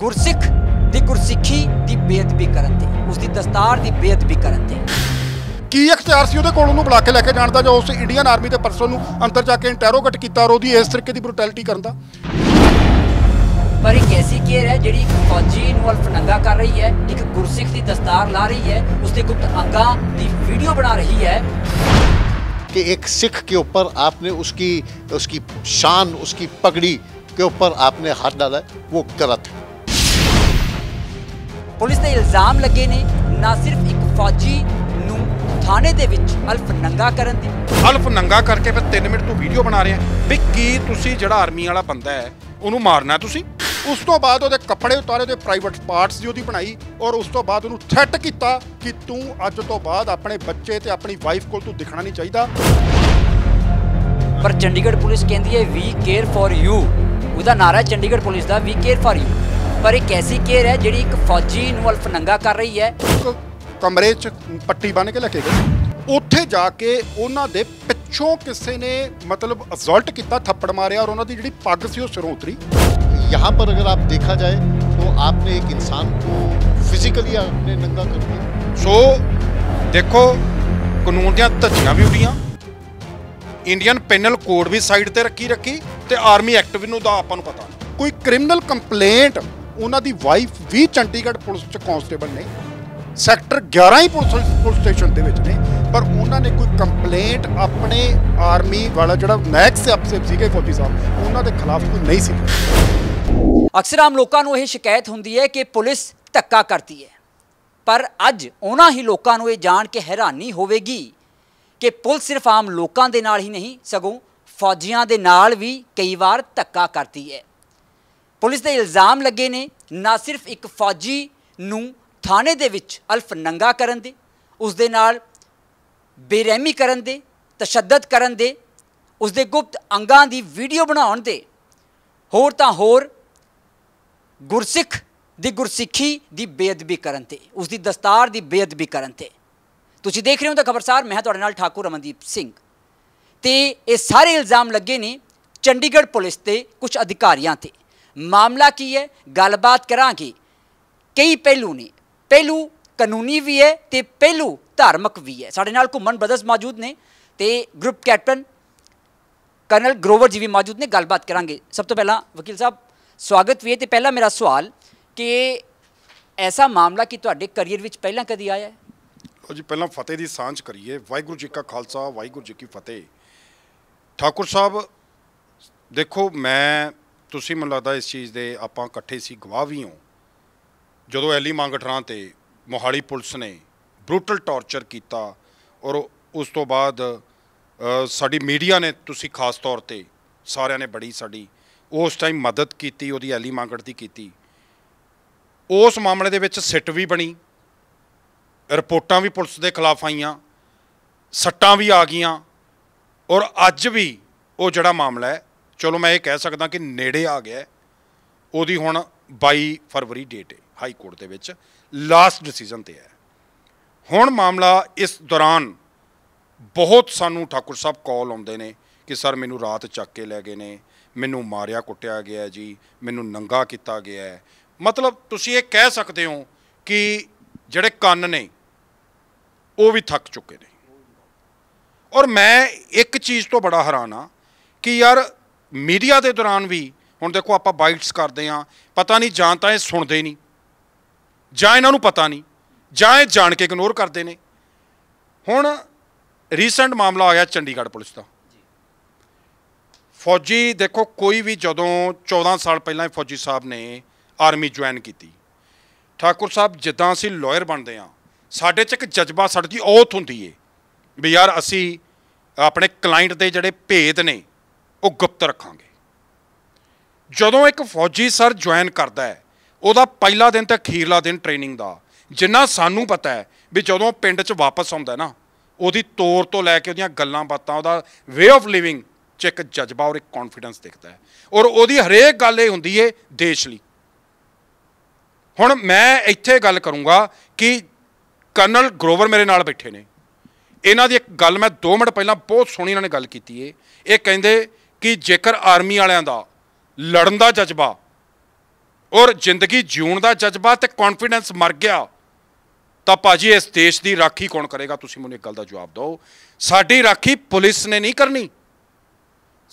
ਗੁਰਸਿੱਖ ਦੀ ਗੁਰਸਿੱਖੀ ਦੀ ਬੇਅਦਬੀ ਕਰਨ ਤੇ ਉਸ ਦੀ ਦਸਤਾਰ ਦੀ ਬੇਅਦਬੀ ਕਰਨ ਤੇ ਕੀ ਅਖਤਿਆਰ ਸੀ ਉਹਦੇ ਕੋਲ ਉਹਨੂੰ ਬੁਲਾ ਕੇ ਲੈ ਕੇ ਜਾਣ ਦਾ ਜਾਂ ਉਸ ਇੰਡੀਅਨ ਆਰਮੀ ਦੇ ਪਰਸਨ ਨੂੰ ਅੰਦਰ ਜਾ ਕੇ ਇੰਟੈਰੋਗੇਟ ਕੀਤਾ ਔਰ ਉਹਦੀ ਇਸ ਤਰੀਕੇ ਦੀ ਬਰੂਟੈਲਿਟੀ ਕਰਨ ਦਾ ਪਰ ਇਹ ਕੈਸੀ ਕੇਅਰ ਹੈ ਜਿਹੜੀ ਇੱਕ ਫੌਜੀ ਨੂੰ ਅਲਫਨੰਗਾ ਕਰ ਰਹੀ ਹੈ ਇੱਕ ਗੁਰਸਿੱਖ ਦੀ ਦਸਤਾਰ ਲਾ ਰਹੀ ਹੈ ਉਸ ਦੇ ਗੁਪਤ ਅੰਗਾ ਦੀ ਵੀਡੀਓ ਬਣਾ ਰਹੀ ਹੈ ਕਿ ਇੱਕ ਸਿੱਖ ਕੇ ਉੱਪਰ ਆਪਨੇ उसकी उसकी ਸ਼ਾਨ उसकी ਪਗੜੀ ਕੇ ਉੱਪਰ ਆਪਨੇ ਹੱਥ ਡਾਲਾ ਉਹ गलत ਹੈ ਪੁਲਿਸ ਦੇ ਇਲਜ਼ਾਮ ਲੱਗੇ ਨੇ ਨਾ ਸਿਰਫ ਇੱਕ ਫੌਜੀ ਨੂੰ ਥਾਣੇ ਦੇ ਵਿੱਚ ਹਲਫ ਨੰਗਾ ਕਰਨ ਦੀ ਹਲਫ ਨੰਗਾ ਕਰਕੇ ਫਿਰ 3 ਮਿੰਟ ਤੋਂ ਵੀਡੀਓ ਬਣਾ ਰਿਹਾ ਵੀ ਕੀ ਤੁਸੀਂ ਜਿਹੜਾ ਆਰਮੀ ਵਾਲਾ ਬੰਦਾ ਹੈ ਉਹਨੂੰ ਮਾਰਨਾ ਤੁਸੀਂ ਉਸ ਤੋਂ ਬਾਅਦ ਉਹਦੇ ਕੱਪੜੇ ਉਤਾਰੇ ਉਹਦੇ ਪ੍ਰਾਈਵੇਟ ਪਾਰਟਸ ਦੀ ਉਹਦੀ ਬਣਾਈ ਔਰ ਉਸ ਤੋਂ ਬਾਅਦ ਉਹਨੂੰ ਥ੍ਰੈਟ ਕੀਤਾ ਕਿ ਤੂੰ ਅੱਜ ਤੋਂ ਬਾਅਦ ਆਪਣੇ ਬੱਚੇ ਤੇ ਆਪਣੀ ਵਾਈਫ ਕੋਲ ਤੂੰ ਦਿਖਣਾ ਨਹੀਂ ਚਾਹੀਦਾ ਪਰ ਚੰਡੀਗੜ੍ਹ ਪੁਲਿਸ ਕਹਿੰਦੀ ਹੈ ਵੀ ਕੇਅਰ ਫॉर ਯੂ ਉਹਦਾ ਨਾਰਾ ਚੰਡੀਗੜ੍ਹ ਪੁਲਿਸ ਦਾ ਵੀ ਕੇਅਰ ਫॉर ਯੂ ਪਰ ਇੱਕ ਐਸੀ ਕੇਅਰ ਹੈ ਜਿਹੜੀ ਇੱਕ ਫੌਜੀ ਨੂੰ ਅਲਫਨੰਗਾ ਕਰ ਰਹੀ ਹੈ ਕਮਰੇ 'ਚ ਪੱਟੀ ਬੰਨ ਕੇ ਲੱਗੇ ਗਏ ਉੱਥੇ ਜਾ ਕੇ ਉਹਨਾਂ ਦੇ ਪਿੱਛੋਂ ਕਿਸੇ ਨੇ ਮਤਲਬ ਅਸਲਟ ਕੀਤਾ ਥੱਪੜ ਮਾਰਿਆ ਔਰ ਉਹਨਾਂ ਦੀ ਜਿਹੜੀ ਪੱਗ ਸੀ ਉਹ ਸਿਰੋਂ ਉਤਰੀ ਯਹਾਂ ਪਰ ਅਗਰ ਆਪ ਦੇਖਾ ਜਾਏ ਤੋ ਆਪਨੇ ਇੱਕ ਇਨਸਾਨ ਨੂੰ ਫਿਜ਼ੀਕਲੀ ਆਪਨੇ ਨੰਗਾ ਕਰ ਦਿੱਤਾ ਸੋ ਦੇਖੋ ਕਾਨੂੰਨ ਦੀਆਂ ਧੱਜੀਆਂ ਵੀ ਉੱਡੀਆਂ ਇੰਡੀਅਨ ਪੈਨਲ ਕੋਡ ਵੀ ਸਾਈਡ ਤੇ ਰੱਖੀ ਰੱਖੀ ਤੇ ਆਰਮੀ ਐਕਟ ਵੀ ਨੂੰ ਦਾ ਆਪਾਂ ਨੂੰ ਪਤਾ ਕੋਈ ਕ੍ਰਿਮੀਨਲ ਕੰਪਲੇਂਟ ਉਹਨਾਂ ਦੀ ਵਾਈਫ ਵੀ ਚੰਡੀਗੜ੍ਹ ਪੁਲਿਸ 'ਚ ਕਾਂਸਟੇਬਲ ਨੇ ਸੈਕਟਰ 11 ਹੀ ਪੁਲਿਸ ਪੁਲਿਸ ਸਟੇਸ਼ਨ ਦੇ ਵਿੱਚ ਨੇ ਪਰ ਉਹਨਾਂ ਨੇ ਕੋਈ ਕੰਪਲੇਂਟ ਆਪਣੇ ਆਰਮੀ ਵਾਲਾ ਜਿਹੜਾ ਮੈਕਸ ਅਪਸੇਪ ਸੀਗੇ ਫੌਜੀ ਸਾਹਿਬ ਉਹਨਾਂ ਦੇ ਖਿਲਾਫ ਕੋਈ ਨਹੀਂ ਸੀ ਅਕਸਰ ਆਮ ਲੋਕਾਂ ਨੂੰ ਇਹ ਸ਼ਿਕਾਇਤ ਹੁੰਦੀ ਹੈ ਕਿ ਪੁਲਿਸ ਧੱਕਾ ਕਰਦੀ ਹੈ ਪਰ ਅੱਜ ਉਹਨਾਂ ਹੀ ਲੋਕਾਂ ਨੂੰ ਇਹ ਜਾਣ ਕੇ ਹੈਰਾਨੀ ਹੋਵੇਗੀ ਕਿ ਪੁਲਿਸ ਸਿਰਫ ਆਮ ਲੋਕਾਂ ਦੇ ਨਾਲ ਹੀ ਨਹੀਂ ਸਗੋਂ ਫੌਜੀਆਂ ਦੇ ਨਾਲ ਵੀ ਕਈ ਵਾਰ ਧੱਕਾ ਕਰਦੀ ਹੈ ਪੁਲਿਸ ਦੇ ਇਲਜ਼ਾਮ ਲੱਗੇ ਨੇ ਨਾ ਸਿਰਫ ਇੱਕ ਫੌਜੀ ਨੂੰ ਥਾਣੇ ਦੇ ਵਿੱਚ ਅਲਫ ਨੰਗਾ ਕਰਨ ਦੇ ਉਸ ਦੇ ਨਾਲ ਬੇਰਹਿਮੀ ਕਰਨ ਦੇ ਤਸ਼ੱਦਦ ਕਰਨ ਦੇ ਉਸ ਦੇ ਗੁਪਤ ਅੰਗਾਂ ਦੀ ਵੀਡੀਓ ਬਣਾਉਣ ਦੇ ਹੋਰ ਤਾਂ ਹੋਰ ਗੁਰਸਿੱਖ ਦੀ ਗੁਰਸਿੱਖੀ ਦੀ ਬੇਅਦਬੀ ਕਰਨ ਤੇ ਉਸ ਦੀ ਦਸਤਾਰ ਦੀ ਬੇਅਦਬੀ ਕਰਨ ਤੇ ਤੁਸੀਂ ਦੇਖ ਰਹੇ ਹੋ ਤਾਂ ਖਬਰਸਾਰ ਮੈਂ ਤੁਹਾਡੇ ਨਾਲ ਠਾਕੁਰ ਅਮਨਦੀਪ ਸਿੰਘ ਤੇ ਇਹ ਸਾਰੇ ਇਲਜ਼ਾਮ ਲੱਗੇ ਨੇ ਚੰਡੀਗੜ੍ਹ ਪੁਲਿਸ ਤੇ ਕੁਝ ਅਧਿਕਾਰੀਆਂ ਤੇ ਮਾਮਲਾ ਕੀ ਹੈ ਗੱਲਬਾਤ ਕਰਾਂਗੇ ਕਈ ਪਹਿਲੂ ਨੇ ਪਹਿਲੂ ਕਾਨੂੰਨੀ ਵੀ ਹੈ ਤੇ ਪਹਿਲੂ ਧਾਰਮਿਕ ਵੀ ਹੈ ਸਾਡੇ ਨਾਲ ਘੁੰਮਣ ਬ੍ਰਦਰਸ ਮੌਜੂਦ ਨੇ ਤੇ ਗਰੁੱਪ ਕੈਪਟਨ ਕਰਨਲ ਗਰੋਵਰ ਜੀ ਵੀ ਮੌਜੂਦ ਨੇ ਗੱਲਬਾਤ ਕਰਾਂਗੇ ਸਭ ਤੋਂ ਪਹਿਲਾਂ ਵਕੀਲ ਸਾਹਿਬ ਸਵਾਗਤ ਵੀ ਹੈ ਤੇ ਪਹਿਲਾ ਮੇਰਾ ਸਵਾਲ ਕਿ ਐਸਾ ਮਾਮਲਾ ਕਿ ਤੁਹਾਡੇ ਕੈਰੀਅਰ ਵਿੱਚ ਪਹਿਲਾਂ ਕਦੀ ਆਇਆ ਹੈ ਲੋ ਜੀ ਪਹਿਲਾਂ ਫਤਿਹ ਦੀ ਸਾਂਝ ਕਰੀਏ ਵਾਹਿਗੁਰੂ ਜੀ ਕਾ ਖਾਲਸਾ ਵਾਹਿਗੁਰੂ ਜੀ ਕੀ ਫਤਿਹ ਠਾਕੁਰ ਸਾਹਿਬ ਦੇਖੋ ਮੈਂ ਤੁਸੀਂ ਮੈਨੂੰ ਲੱਗਦਾ ਇਸ ਚੀਜ਼ ਦੇ ਆਪਾਂ ਇਕੱਠੇ ਸੀ ਗਵਾਹ ਵੀ ਹਾਂ ਜਦੋਂ ਐਲੀ ਮੰਗਠਰਾਂ ਤੇ ਮੋਹਾਲੀ ਪੁਲਿਸ ਨੇ ਬਰੂਟਲ ਟੌਰਚਰ ਕੀਤਾ ਔਰ ਉਸ ਤੋਂ ਬਾਅਦ ਸਾਡੀ ਮੀਡੀਆ ਨੇ ਤੁਸੀਂ ਖਾਸ ਤੌਰ ਤੇ ਸਾਰਿਆਂ ਨੇ ਬੜੀ ਸਾਡੀ ਉਸ ਟਾਈਮ ਮਦਦ ਕੀਤੀ ਉਹਦੀ ਐਲੀ ਮੰਗੜ ਦੀ ਕੀਤੀ ਉਸ ਮਾਮਲੇ ਦੇ ਵਿੱਚ ਸਿੱਟ ਵੀ ਬਣੀ ਰਿਪੋਰਟਾਂ ਵੀ ਪੁਲਿਸ ਦੇ ਖਿਲਾਫ ਆਈਆਂ ਸੱਟਾਂ ਵੀ ਆ ਗਈਆਂ ਔਰ ਅੱਜ ਵੀ ਉਹ ਜਿਹੜਾ ਮਾਮਲਾ ਹੈ ਚਲੋ ਮੈਂ ਇਹ ਕਹਿ ਸਕਦਾ ਕਿ ਨੇੜੇ ਆ ਗਿਆ ਉਹਦੀ ਹੁਣ 22 ਫਰਵਰੀ ਡੇਟ ਹੈ ਹਾਈ ਕੋਰਟ ਦੇ ਵਿੱਚ ਲਾਸਟ ਡਿਸੀਜਨ ਤੇ ਹੈ ਹੁਣ ਮਾਮਲਾ ਇਸ ਦੌਰਾਨ ਬਹੁਤ ਸਾਨੂੰ ਠਾਕੁਰ ਸਾਹਿਬ ਕਾਲ ਆਉਂਦੇ ਨੇ ਕਿ ਸਰ ਮੈਨੂੰ ਰਾਤ ਚੱਕ ਕੇ ਲੈ ਗਏ ਨੇ ਮੈਨੂੰ ਮਾਰਿਆ ਕੁੱਟਿਆ ਗਿਆ ਜੀ ਮੈਨੂੰ ਨੰਗਾ ਕੀਤਾ ਗਿਆ ਹੈ ਮਤਲਬ ਤੁਸੀਂ ਇਹ ਕਹਿ ਸਕਦੇ ਹੋ ਕਿ ਜਿਹੜੇ ਕੰਨ ਨੇ ਉਹ ਵੀ ਥੱਕ ਚੁੱਕੇ ਨੇ ਔਰ ਮੈਂ ਇੱਕ ਚੀਜ਼ ਤੋਂ ਬੜਾ ਹੈਰਾਨ ਆ ਕਿ ਯਾਰ ਮੀਡੀਆ ਦੇ ਦੌਰਾਨ ਵੀ ਹੁਣ ਦੇਖੋ ਆਪਾਂ ਬਾਈਟਸ ਕਰਦੇ ਆ ਪਤਾ ਨਹੀਂ ਜਾਂ ਤਾਂ ਇਹ ਸੁਣਦੇ ਨਹੀਂ ਜਾਂ ਇਹਨਾਂ ਨੂੰ ਪਤਾ ਨਹੀਂ ਜਾਂ ਇਹ ਜਾਣ ਕੇ ਇਗਨੋਰ ਕਰਦੇ ਨੇ ਹੁਣ ਰੀਸੈਂਟ ਮਾਮਲਾ ਆ ਗਿਆ ਚੰਡੀਗੜ੍ਹ ਪੁਲਿਸ ਦਾ ਫੌਜੀ ਦੇਖੋ ਕੋਈ ਵੀ ਜਦੋਂ 14 ਸਾਲ ਪਹਿਲਾਂ ਫੌਜੀ ਸਾਹਿਬ ਨੇ ਆਰਮੀ ਜੁਆਇਨ ਕੀਤੀ ਠਾਕੁਰ ਸਾਹਿਬ ਜਿੱਦਾਂ ਅਸੀਂ ਲਾਇਰ ਬਣਦੇ ਆ ਸਾਡੇ 'ਚ ਇੱਕ ਜਜ਼ਬਾ ਸੜਦੀ ਔਥ ਹੁੰਦੀ ਏ ਵੀ ਯਾਰ ਅਸੀਂ ਆਪਣੇ ਕਲਾਇੰਟ ਦੇ ਜਿਹੜੇ ਭੇਦ ਨੇ ਉਹ ਗੁਪਤ ਰੱਖਾਂਗੇ ਜਦੋਂ ਇੱਕ ਫੌਜੀ ਸਰ ਜੁਆਇਨ ਕਰਦਾ ਹੈ ਉਹਦਾ ਪਹਿਲਾ ਦਿਨ ਤੇ ਅਖੀਰਲਾ ਦਿਨ ਟ੍ਰੇਨਿੰਗ ਦਾ ਜਿੰਨਾ ਸਾਨੂੰ ਪਤਾ ਹੈ ਵੀ ਜਦੋਂ ਪਿੰਡ 'ਚ ਵਾਪਸ ਆਉਂਦਾ ਨਾ ਉਹਦੀ ਤੌਰ ਤੋਂ ਲੈ ਕੇ ਉਹਦੀਆਂ ਗੱਲਾਂ ਬਾਤਾਂ ਉਹਦਾ ਵੇ ਆਫ ਲਿਵਿੰਗ ਚ ਇੱਕ ਜਜ਼ਬਾ ਔਰ ਇੱਕ ਕੌਨਫੀਡੈਂਸ ਦਿਖਦਾ ਹੈ ਔਰ ਉਹਦੀ ਹਰੇਕ ਗੱਲ ਇਹ ਹੁੰਦੀ ਏ ਦੇਸ਼ ਲਈ ਹੁਣ ਮੈਂ ਇੱਥੇ ਗੱਲ ਕਰੂੰਗਾ ਕਿ ਕਰਨਲ ਗਰੋਵਰ ਮੇਰੇ ਨਾਲ ਬੈਠੇ ਨੇ ਇਹਨਾਂ ਦੀ ਇੱਕ ਗੱਲ ਮੈਂ 2 ਮਿੰਟ ਪਹਿਲਾਂ ਬਹੁਤ ਸੋਹਣੀ ਇਹਨਾਂ ਨੇ ਗੱਲ ਕੀਤੀ ਏ ਇਹ ਕਹਿੰਦੇ ਕਿ ਜੇਕਰ ਆਰਮੀ ਵਾਲਿਆਂ ਦਾ ਲੜਨ ਦਾ ਜਜ਼ਬਾ ਔਰ ਜ਼ਿੰਦਗੀ ਜਿਉਣ ਦਾ ਜਜ਼ਬਾ ਤੇ ਕੌਨਫੀਡੈਂਸ ਮਰ ਗਿਆ ਤਾਂ ਭਾਜੀ ਇਸ ਦੇਸ਼ ਦੀ ਰਾਖੀ ਕੌਣ ਕਰੇਗਾ ਤੁਸੀਂ ਮੈਨੂੰ ਇੱਕ ਗੱਲ ਦਾ ਜਵਾਬ ਦਿਓ ਸਾਡੀ ਰਾਖੀ ਪੁਲਿਸ ਨੇ ਨਹੀਂ ਕਰਨੀ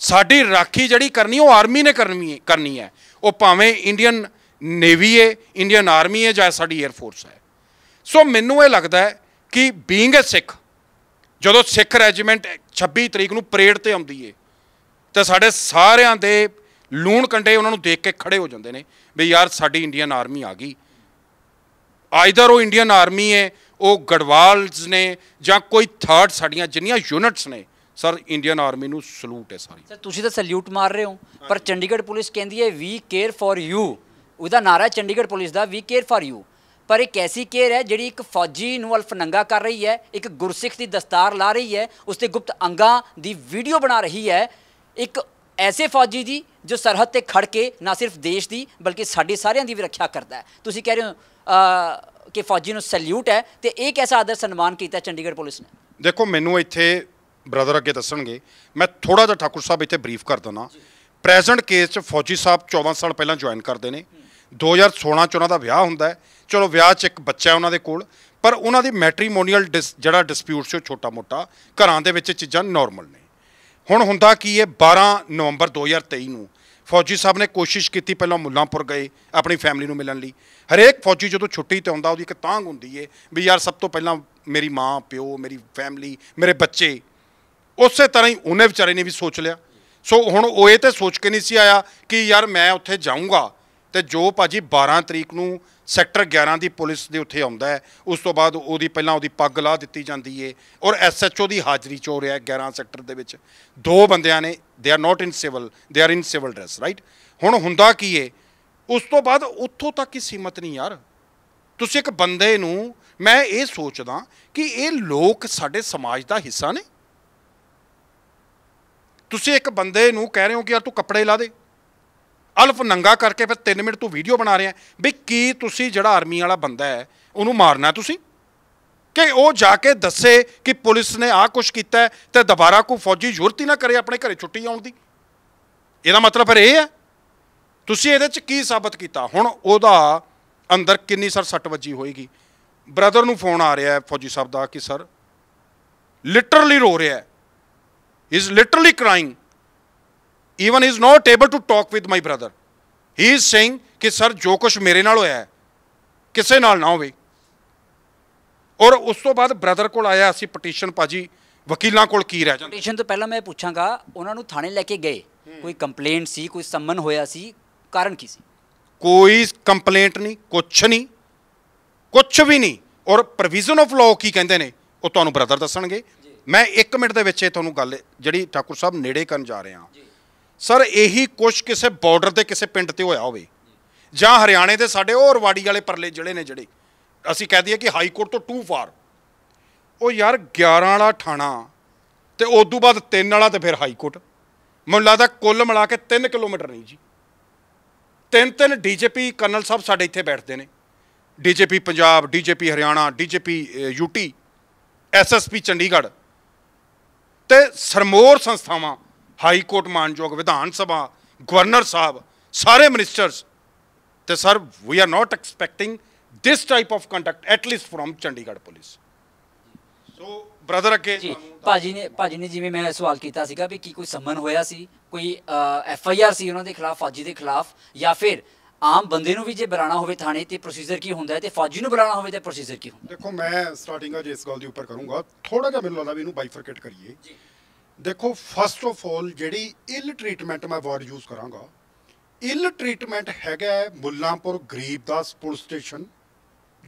ਸਾਡੀ ਰਾਖੀ ਜਿਹੜੀ ਕਰਨੀ ਉਹ ਆਰਮੀ ਨੇ ਕਰਨੀ ਕਰਨੀ ਹੈ ਉਹ ਭਾਵੇਂ ਇੰਡੀਅਨ ਨੇਵੀ ਹੈ ਇੰਡੀਅਨ ਆਰਮੀ ਹੈ ਜਾਂ ਸਾਡੀ 에ਅਰ ਫੋਰਸ ਹੈ ਸੋ ਮੈਨੂੰ ਇਹ ਲੱਗਦਾ ਹੈ ਕਿ ਬੀਇੰਗ ਅ ਸਿੱਖ ਜਦੋਂ ਸਿੱਖ ਰੈਜੀਮੈਂਟ 26 ਤਰੀਕ ਨੂੰ ਪਰੇਡ ਤੇ ਆਉਂਦੀ ਏ ਤੇ ਸਾਡੇ ਸਾਰਿਆਂ ਦੇ ਲੂਣ ਕੰਡੇ ਉਹਨਾਂ ਨੂੰ ਦੇਖ ਕੇ ਖੜੇ ਹੋ ਜਾਂਦੇ ਨੇ ਵੀ ਯਾਰ ਸਾਡੀ ਇੰਡੀਅਨ ਆਰਮੀ ਆ ਗਈ ਆਈਦਰ ਉਹ ਇੰਡੀਅਨ ਆਰਮੀ ਹੈ ਉਹ ਗੜਵਾਲਸ ਨੇ ਜਾਂ ਕੋਈ ਥਰਡ ਸਾਡੀਆਂ ਜਿੰਨੀਆਂ ਯੂਨਿਟਸ ਨੇ ਸਰ ਇੰਡੀਅਨ ਆਰਮੀ ਨੂੰ ਸਲੂਟ ਹੈ ਸਾਰੀ ਸਰ ਤੁਸੀਂ ਤਾਂ ਸਲੂਟ ਮਾਰ ਰਹੇ ਹੋ ਪਰ ਚੰਡੀਗੜ੍ਹ ਪੁਲਿਸ ਕਹਿੰਦੀ ਹੈ ਵੀ ਕੇਅਰ ਫॉर ਯੂ ਉਹਦਾ ਨਾਰਾ ਹੈ ਚੰਡੀਗੜ੍ਹ ਪੁਲਿਸ ਦਾ ਵੀ ਕੇਅਰ ਫॉर ਯੂ ਪਰ ਇਹ ਕੈਸੀ ਕੇਅਰ ਹੈ ਜਿਹੜੀ ਇੱਕ ਫੌਜੀ ਨੂੰ ਅਲਫਨੰਗਾ ਕਰ ਰਹੀ ਹੈ ਇੱਕ ਗੁਰਸਿੱਖ ਦੀ ਦਸਤਾਰ ਲਾ ਰਹੀ ਹੈ ਉਸ ਤੇ ਗੁਪਤ ਅੰਗਾ ਦੀ ਵੀਡੀਓ ਬਣਾ ਰਹੀ ਹੈ ਇੱਕ ਐਸੇ ਫੌਜੀ ਜੀ ਜੋ ਸਰਹੱਦ ਤੇ ਖੜ ਕੇ ਨਾ ਸਿਰਫ ਦੇਸ਼ ਦੀ ਬਲਕਿ ਸਾਡੇ ਸਾਰਿਆਂ ਦੀ ਵੀ ਰੱਖਿਆ ਕਰਦਾ ਤੁਸੀਂ ਕਹਿ ਰਹੇ ਹੋ ਕਿ ਫੌਜੀ ਨੂੰ ਸੈਲੂਟ ਹੈ ਤੇ ਇਹ ਕਿਹਦਾ ਆਦਰ ਸਨਮਾਨ ਕੀਤਾ ਚੰਡੀਗੜ੍ਹ ਪੁਲਿਸ ਨੇ ਦੇਖੋ ਮੈਨੂੰ ਇੱਥੇ ਬ੍ਰਦਰ ਅੱਗੇ ਦੱਸਣਗੇ ਮੈਂ ਥੋੜਾ ਜਿਹਾ ਠਾਕੁਰ ਸਾਹਿਬ ਇੱਥੇ ਬਰੀਫ ਕਰ ਦਣਾ ਪ੍ਰੈਜ਼ੈਂਟ ਕੇਸ 'ਚ ਫੌਜੀ ਸਾਹਿਬ 14 ਸਾਲ ਪਹਿਲਾਂ ਜੁਆਇਨ ਕਰਦੇ ਨੇ 2016 'ਚ ਉਹਨਾਂ ਦਾ ਵਿਆਹ ਹੁੰਦਾ ਚਲੋ ਵਿਆਹ 'ਚ ਇੱਕ ਬੱਚਾ ਹੈ ਉਹਨਾਂ ਦੇ ਕੋਲ ਪਰ ਉਹਨਾਂ ਦੀ ਮੈਟ੍ਰੀਮੋਨੀਅਲ ਜਿਹੜਾ ਡਿਸਪਿਊਟ ਸੀ ਉਹ ਛੋਟਾ-ਮੋਟਾ ਘਰਾਂ ਦੇ ਵਿੱਚ ਚੀਜ਼ਾਂ ਨਾਰਮਲ ਨੇ ਹੁਣ ਹੁੰਦਾ ਕੀ ਹੈ 12 ਨਵੰਬਰ 2023 ਨੂੰ ਫੌਜੀ ਸਾਹਿਬ ਨੇ ਕੋਸ਼ਿਸ਼ ਕੀਤੀ ਪਹਿਲਾਂ ਮੁੱਲਾਂਪੁਰ ਗਏ ਆਪਣੀ ਫੈਮਿਲੀ ਨੂੰ ਮਿਲਣ ਲਈ ਹਰੇਕ ਫੌਜੀ ਜਦੋਂ ਛੁੱਟੀ ਤੇ ਆਉਂਦਾ ਉਹਦੀ ਇੱਕ ਤਾਂਗ ਹੁੰਦੀ ਏ ਵੀ ਯਾਰ ਸਭ ਤੋਂ ਪਹਿਲਾਂ ਮੇਰੀ ਮਾਂ ਪਿਓ ਮੇਰੀ ਫੈਮਿਲੀ ਮੇਰੇ ਬੱਚੇ ਉਸੇ ਤਰ੍ਹਾਂ ਹੀ ਉਹਨੇ ਵਿਚਾਰੇ ਨੇ ਵੀ ਸੋਚ ਲਿਆ ਸੋ ਹੁਣ ਉਹ ਇਹ ਤੇ ਸੋਚ ਕੇ ਨਹੀਂ ਸੀ ਆਇਆ ਕਿ ਯਾਰ ਮੈਂ ਉੱਥੇ ਜਾਊਂਗਾ ਤੇ ਜੋ ਭਾਜੀ 12 ਤਰੀਕ ਨੂੰ ਸੈਕਟਰ 11 ਦੀ ਪੁਲਿਸ ਦੇ ਉੱਥੇ ਆਉਂਦਾ ਹੈ ਉਸ ਤੋਂ ਬਾਅਦ ਉਹਦੀ ਪਹਿਲਾਂ ਉਹਦੀ ਪੱਗ ਲਾ ਦਿੱਤੀ ਜਾਂਦੀ ਏ ਔਰ ਐਸਐਚਓ ਦੀ ਹਾਜ਼ਰੀ 'ਚ ਹੋ ਰਿਹਾ 11 ਸੈਕਟਰ ਦੇ ਵਿੱਚ ਦੋ ਬੰਦਿਆਂ ਨੇ they are not in civil they are in civil dress right ਹੁਣ ਹੁੰਦਾ ਕੀ ਏ ਉਸ ਤੋਂ ਬਾਅਦ ਉੱਥੋਂ ਤੱਕ ਹੀ ਸੀਮਤ ਨਹੀਂ ਯਾਰ ਤੁਸੀਂ ਇੱਕ ਬੰਦੇ ਨੂੰ ਮੈਂ ਇਹ ਸੋਚਦਾ ਕਿ ਇਹ ਲੋਕ ਸਾਡੇ ਸਮਾਜ ਦਾ ਹਿੱਸਾ ਨੇ ਤੁਸੀਂ ਇੱਕ ਬੰਦੇ ਨੂੰ ਕਹਿ ਰਹੇ ਹੋ ਕਿ ਯਾਰ ਤੂੰ ਕੱਪੜੇ ਲਾ ਦੇ ਅਲਫ ਨੰਗਾ ਕਰਕੇ ਫਿਰ 3 ਮਿੰਟ ਤੋਂ ਵੀਡੀਓ ਬਣਾ ਰਿਹਾ ਵੀ ਕੀ ਤੁਸੀਂ ਜਿਹੜਾ ਆਰਮੀ ਵਾਲਾ ਬੰਦਾ ਹੈ ਉਹਨੂੰ ਮਾਰਨਾ ਤੁਸੀਂ ਕਿ ਉਹ ਜਾ ਕੇ ਦੱਸੇ ਕਿ ਪੁਲਿਸ ਨੇ ਆਹ ਕੁਝ ਕੀਤਾ ਤੇ ਦੁਬਾਰਾ ਕੋਈ ਫੌਜੀ ਹੀ ਨਾ ਕਰੇ ਆਪਣੇ ਘਰੇ ਛੁੱਟੀ ਆਉਣ ਦੀ ਇਹਦਾ ਮਤਲਬ ਫਿਰ ਇਹ ਹੈ ਤੁਸੀਂ ਇਹਦੇ 'ਚ ਕੀ ਸਾਬਤ ਕੀਤਾ ਹੁਣ ਉਹਦਾ ਅੰਦਰ ਕਿੰਨੀ ਸਰ ਸੱਟ ਵੱਜੀ ਹੋਏਗੀ ਬ੍ਰਦਰ ਨੂੰ ਫੋਨ ਆ ਰਿਹਾ ਹੈ ਫੌਜੀ ਸਾਹਿਬ ਦਾ ਕਿ ਸਰ ਲਿਟਰਲੀ ਰੋ ਰਿਹਾ ਹੈ is literally crying even he is not able to talk with my brother he is saying ਕਿ ਸਰ ਜੋ ਕੁਝ ਮੇਰੇ ਨਾਲ ਹੋਇਆ ਹੈ ਕਿਸੇ ਨਾਲ ਨਾ ਹੋਵੇ ਔਰ ਉਸ ਤੋਂ ਬਾਅਦ ਬ੍ਰਦਰ ਕੋਲ ਆਇਆ ਅਸੀਂ ਪਟੀਸ਼ਨ ਪਾਜੀ ਵਕੀਲਾਂ ਕੋਲ ਕੀ ਰਹਿ ਜਾਂਦਾ ਪਟੀਸ਼ਨ ਤੋਂ ਪਹਿਲਾਂ ਮੈਂ ਪੁੱਛਾਂਗਾ ਉਹਨਾਂ ਨੂੰ ਥਾਣੇ ਲੈ ਕੇ ਗਏ ਕੋਈ ਕੰਪਲੇਂਟ ਸੀ ਕੋਈ ਸੰਮਨ ਹੋਇਆ ਸੀ ਕਾਰਨ ਕੀ ਸੀ ਕੋਈ ਕੰਪਲੇਂਟ ਨਹੀਂ ਕੁਛ ਨਹੀਂ ਕੁਛ ਵੀ ਨਹੀਂ ਔਰ ਪ੍ਰੋਵੀਜ਼ਨ ਆਫ ਲਾਅ ਕੀ ਕਹਿੰਦੇ ਨੇ ਉਹ ਤੁਹਾਨੂੰ ਬ੍ਰਦਰ ਦੱਸਣਗੇ ਮੈਂ 1 ਮਿੰਟ ਦੇ ਵਿੱਚ ਇਹ ਤੁਹਾਨੂੰ ਗੱਲ ਜਿਹੜੀ ਠਾਕੁਰ ਸਾਹਿਬ ਨੇੜੇ ਕਰਨ ਜਾ ਰਹੇ ਹਾਂ ਸਰ ਇਹੀ ਕੁਝ ਕਿਸੇ ਬਾਰਡਰ ਤੇ ਕਿਸੇ ਪਿੰਡ ਤੇ ਹੋਇਆ ਹੋਵੇ ਜਾਂ ਹਰਿਆਣੇ ਦੇ ਸਾਡੇ ਉਹ ਰਵਾੜੀ ਵਾਲੇ ਪਰਲੇ ਜਿਹੜੇ ਨੇ ਜਿਹੜੇ ਅਸੀਂ ਕਹਿ ਦਈਏ ਕਿ ਹਾਈ ਕੋਰਟ ਤੋਂ ਟੂ ਫਾਰ ਉਹ ਯਾਰ 11 ਵਾਲਾ ਥਾਣਾ ਤੇ ਉਸ ਤੋਂ ਬਾਅਦ 3 ਵਾਲਾ ਤੇ ਫਿਰ ਹਾਈ ਕੋਰਟ ਮੈਨੂੰ ਲੱਗਦਾ ਕੁੱਲ ਮਿਲਾ ਕੇ 3 ਕਿਲੋਮੀਟਰ ਨਹੀਂ ਜੀ ਤਿੰਨ ਤਿੰਨ ਡੀਜੀਪੀ ਕਰਨਲ ਸਾਹਿਬ ਸਾਡੇ ਇੱਥੇ ਬੈਠਦੇ ਨੇ DGP Punjab DGP Haryana DGP UT SSP Chandigarh ਤੇ ਸਰਮੋਰ ਸੰਸਥਾਵਾਂ ਹਾਈ ਕੋਰਟ ਮਾਨਯੋਗ ਵਿਧਾਨ ਸਭਾ ਗਵਰਨਰ ਸਾਹਿਬ ਸਾਰੇ ਮਿਨਿਸਟਰਸ ਤੇ sir we are not expecting this type of conduct at least from Chandigarh police so brother ਅਕੇ ਜੀ ਭਾਜੀ ਨੇ ਭਾਜੀ ਨੇ ਜਿਵੇਂ ਮੈਂ ਸਵਾਲ ਕੀਤਾ ਸੀਗਾ ਵੀ ਕੀ ਕੋਈ ਸਮਨ ਹੋਇਆ ਸੀ ਕੋਈ ਐਫ ਆਈ ਆਰ ਸੀ ਉਹਨਾਂ ਦੇ ਖਿਲਾਫ ਫੌਜੀ ਦੇ ਖਿਲਾਫ ਜਾਂ ਫਿਰ ਆਮ ਬੰਦੇ ਨੂੰ ਵੀ ਜੇ ਬੁਲਾਣਾ ਹੋਵੇ ਥਾਣੇ ਤੇ ਪ੍ਰੋਸੀਜਰ ਕੀ ਹੁੰਦਾ ਹੈ ਤੇ ਫੌਜੀ ਨੂੰ ਬੁਲਾਣਾ ਹੋਵੇ ਤੇ ਪ੍ਰੋਸੀਜਰ ਕੀ ਹੁੰਦਾ ਦੇਖੋ ਮੈਂ ਸਟਾਰਟਿੰਗ ਜੇ ਇਸ ਗੱਲ ਦੇ ਉੱਪਰ ਕਰੂੰਗਾ ਥੋੜਾ ਜਿਹਾ ਮੈਨੂੰ ਲੱਗਦਾ ਵੀ ਇਹਨੂੰ ਬਾਈਫਰਕੇਟ ਕਰੀਏ ਜੀ ਦੇਖੋ ਫਸਟ ਆਫ ਆਲ ਜਿਹੜੀ ਇਲ ਟ੍ਰੀਟਮੈਂਟ ਮੈਂ ਵਰਡ ਯੂਜ਼ ਕਰਾਂਗਾ ਇਲ ਟ੍ਰੀਟਮੈਂਟ ਹੈਗਾ ਮੁੱਲਾਂਪੁਰ ਗਰੀਬਦਾਸ ਪੁਲਿਸ ਸਟੇਸ਼ਨ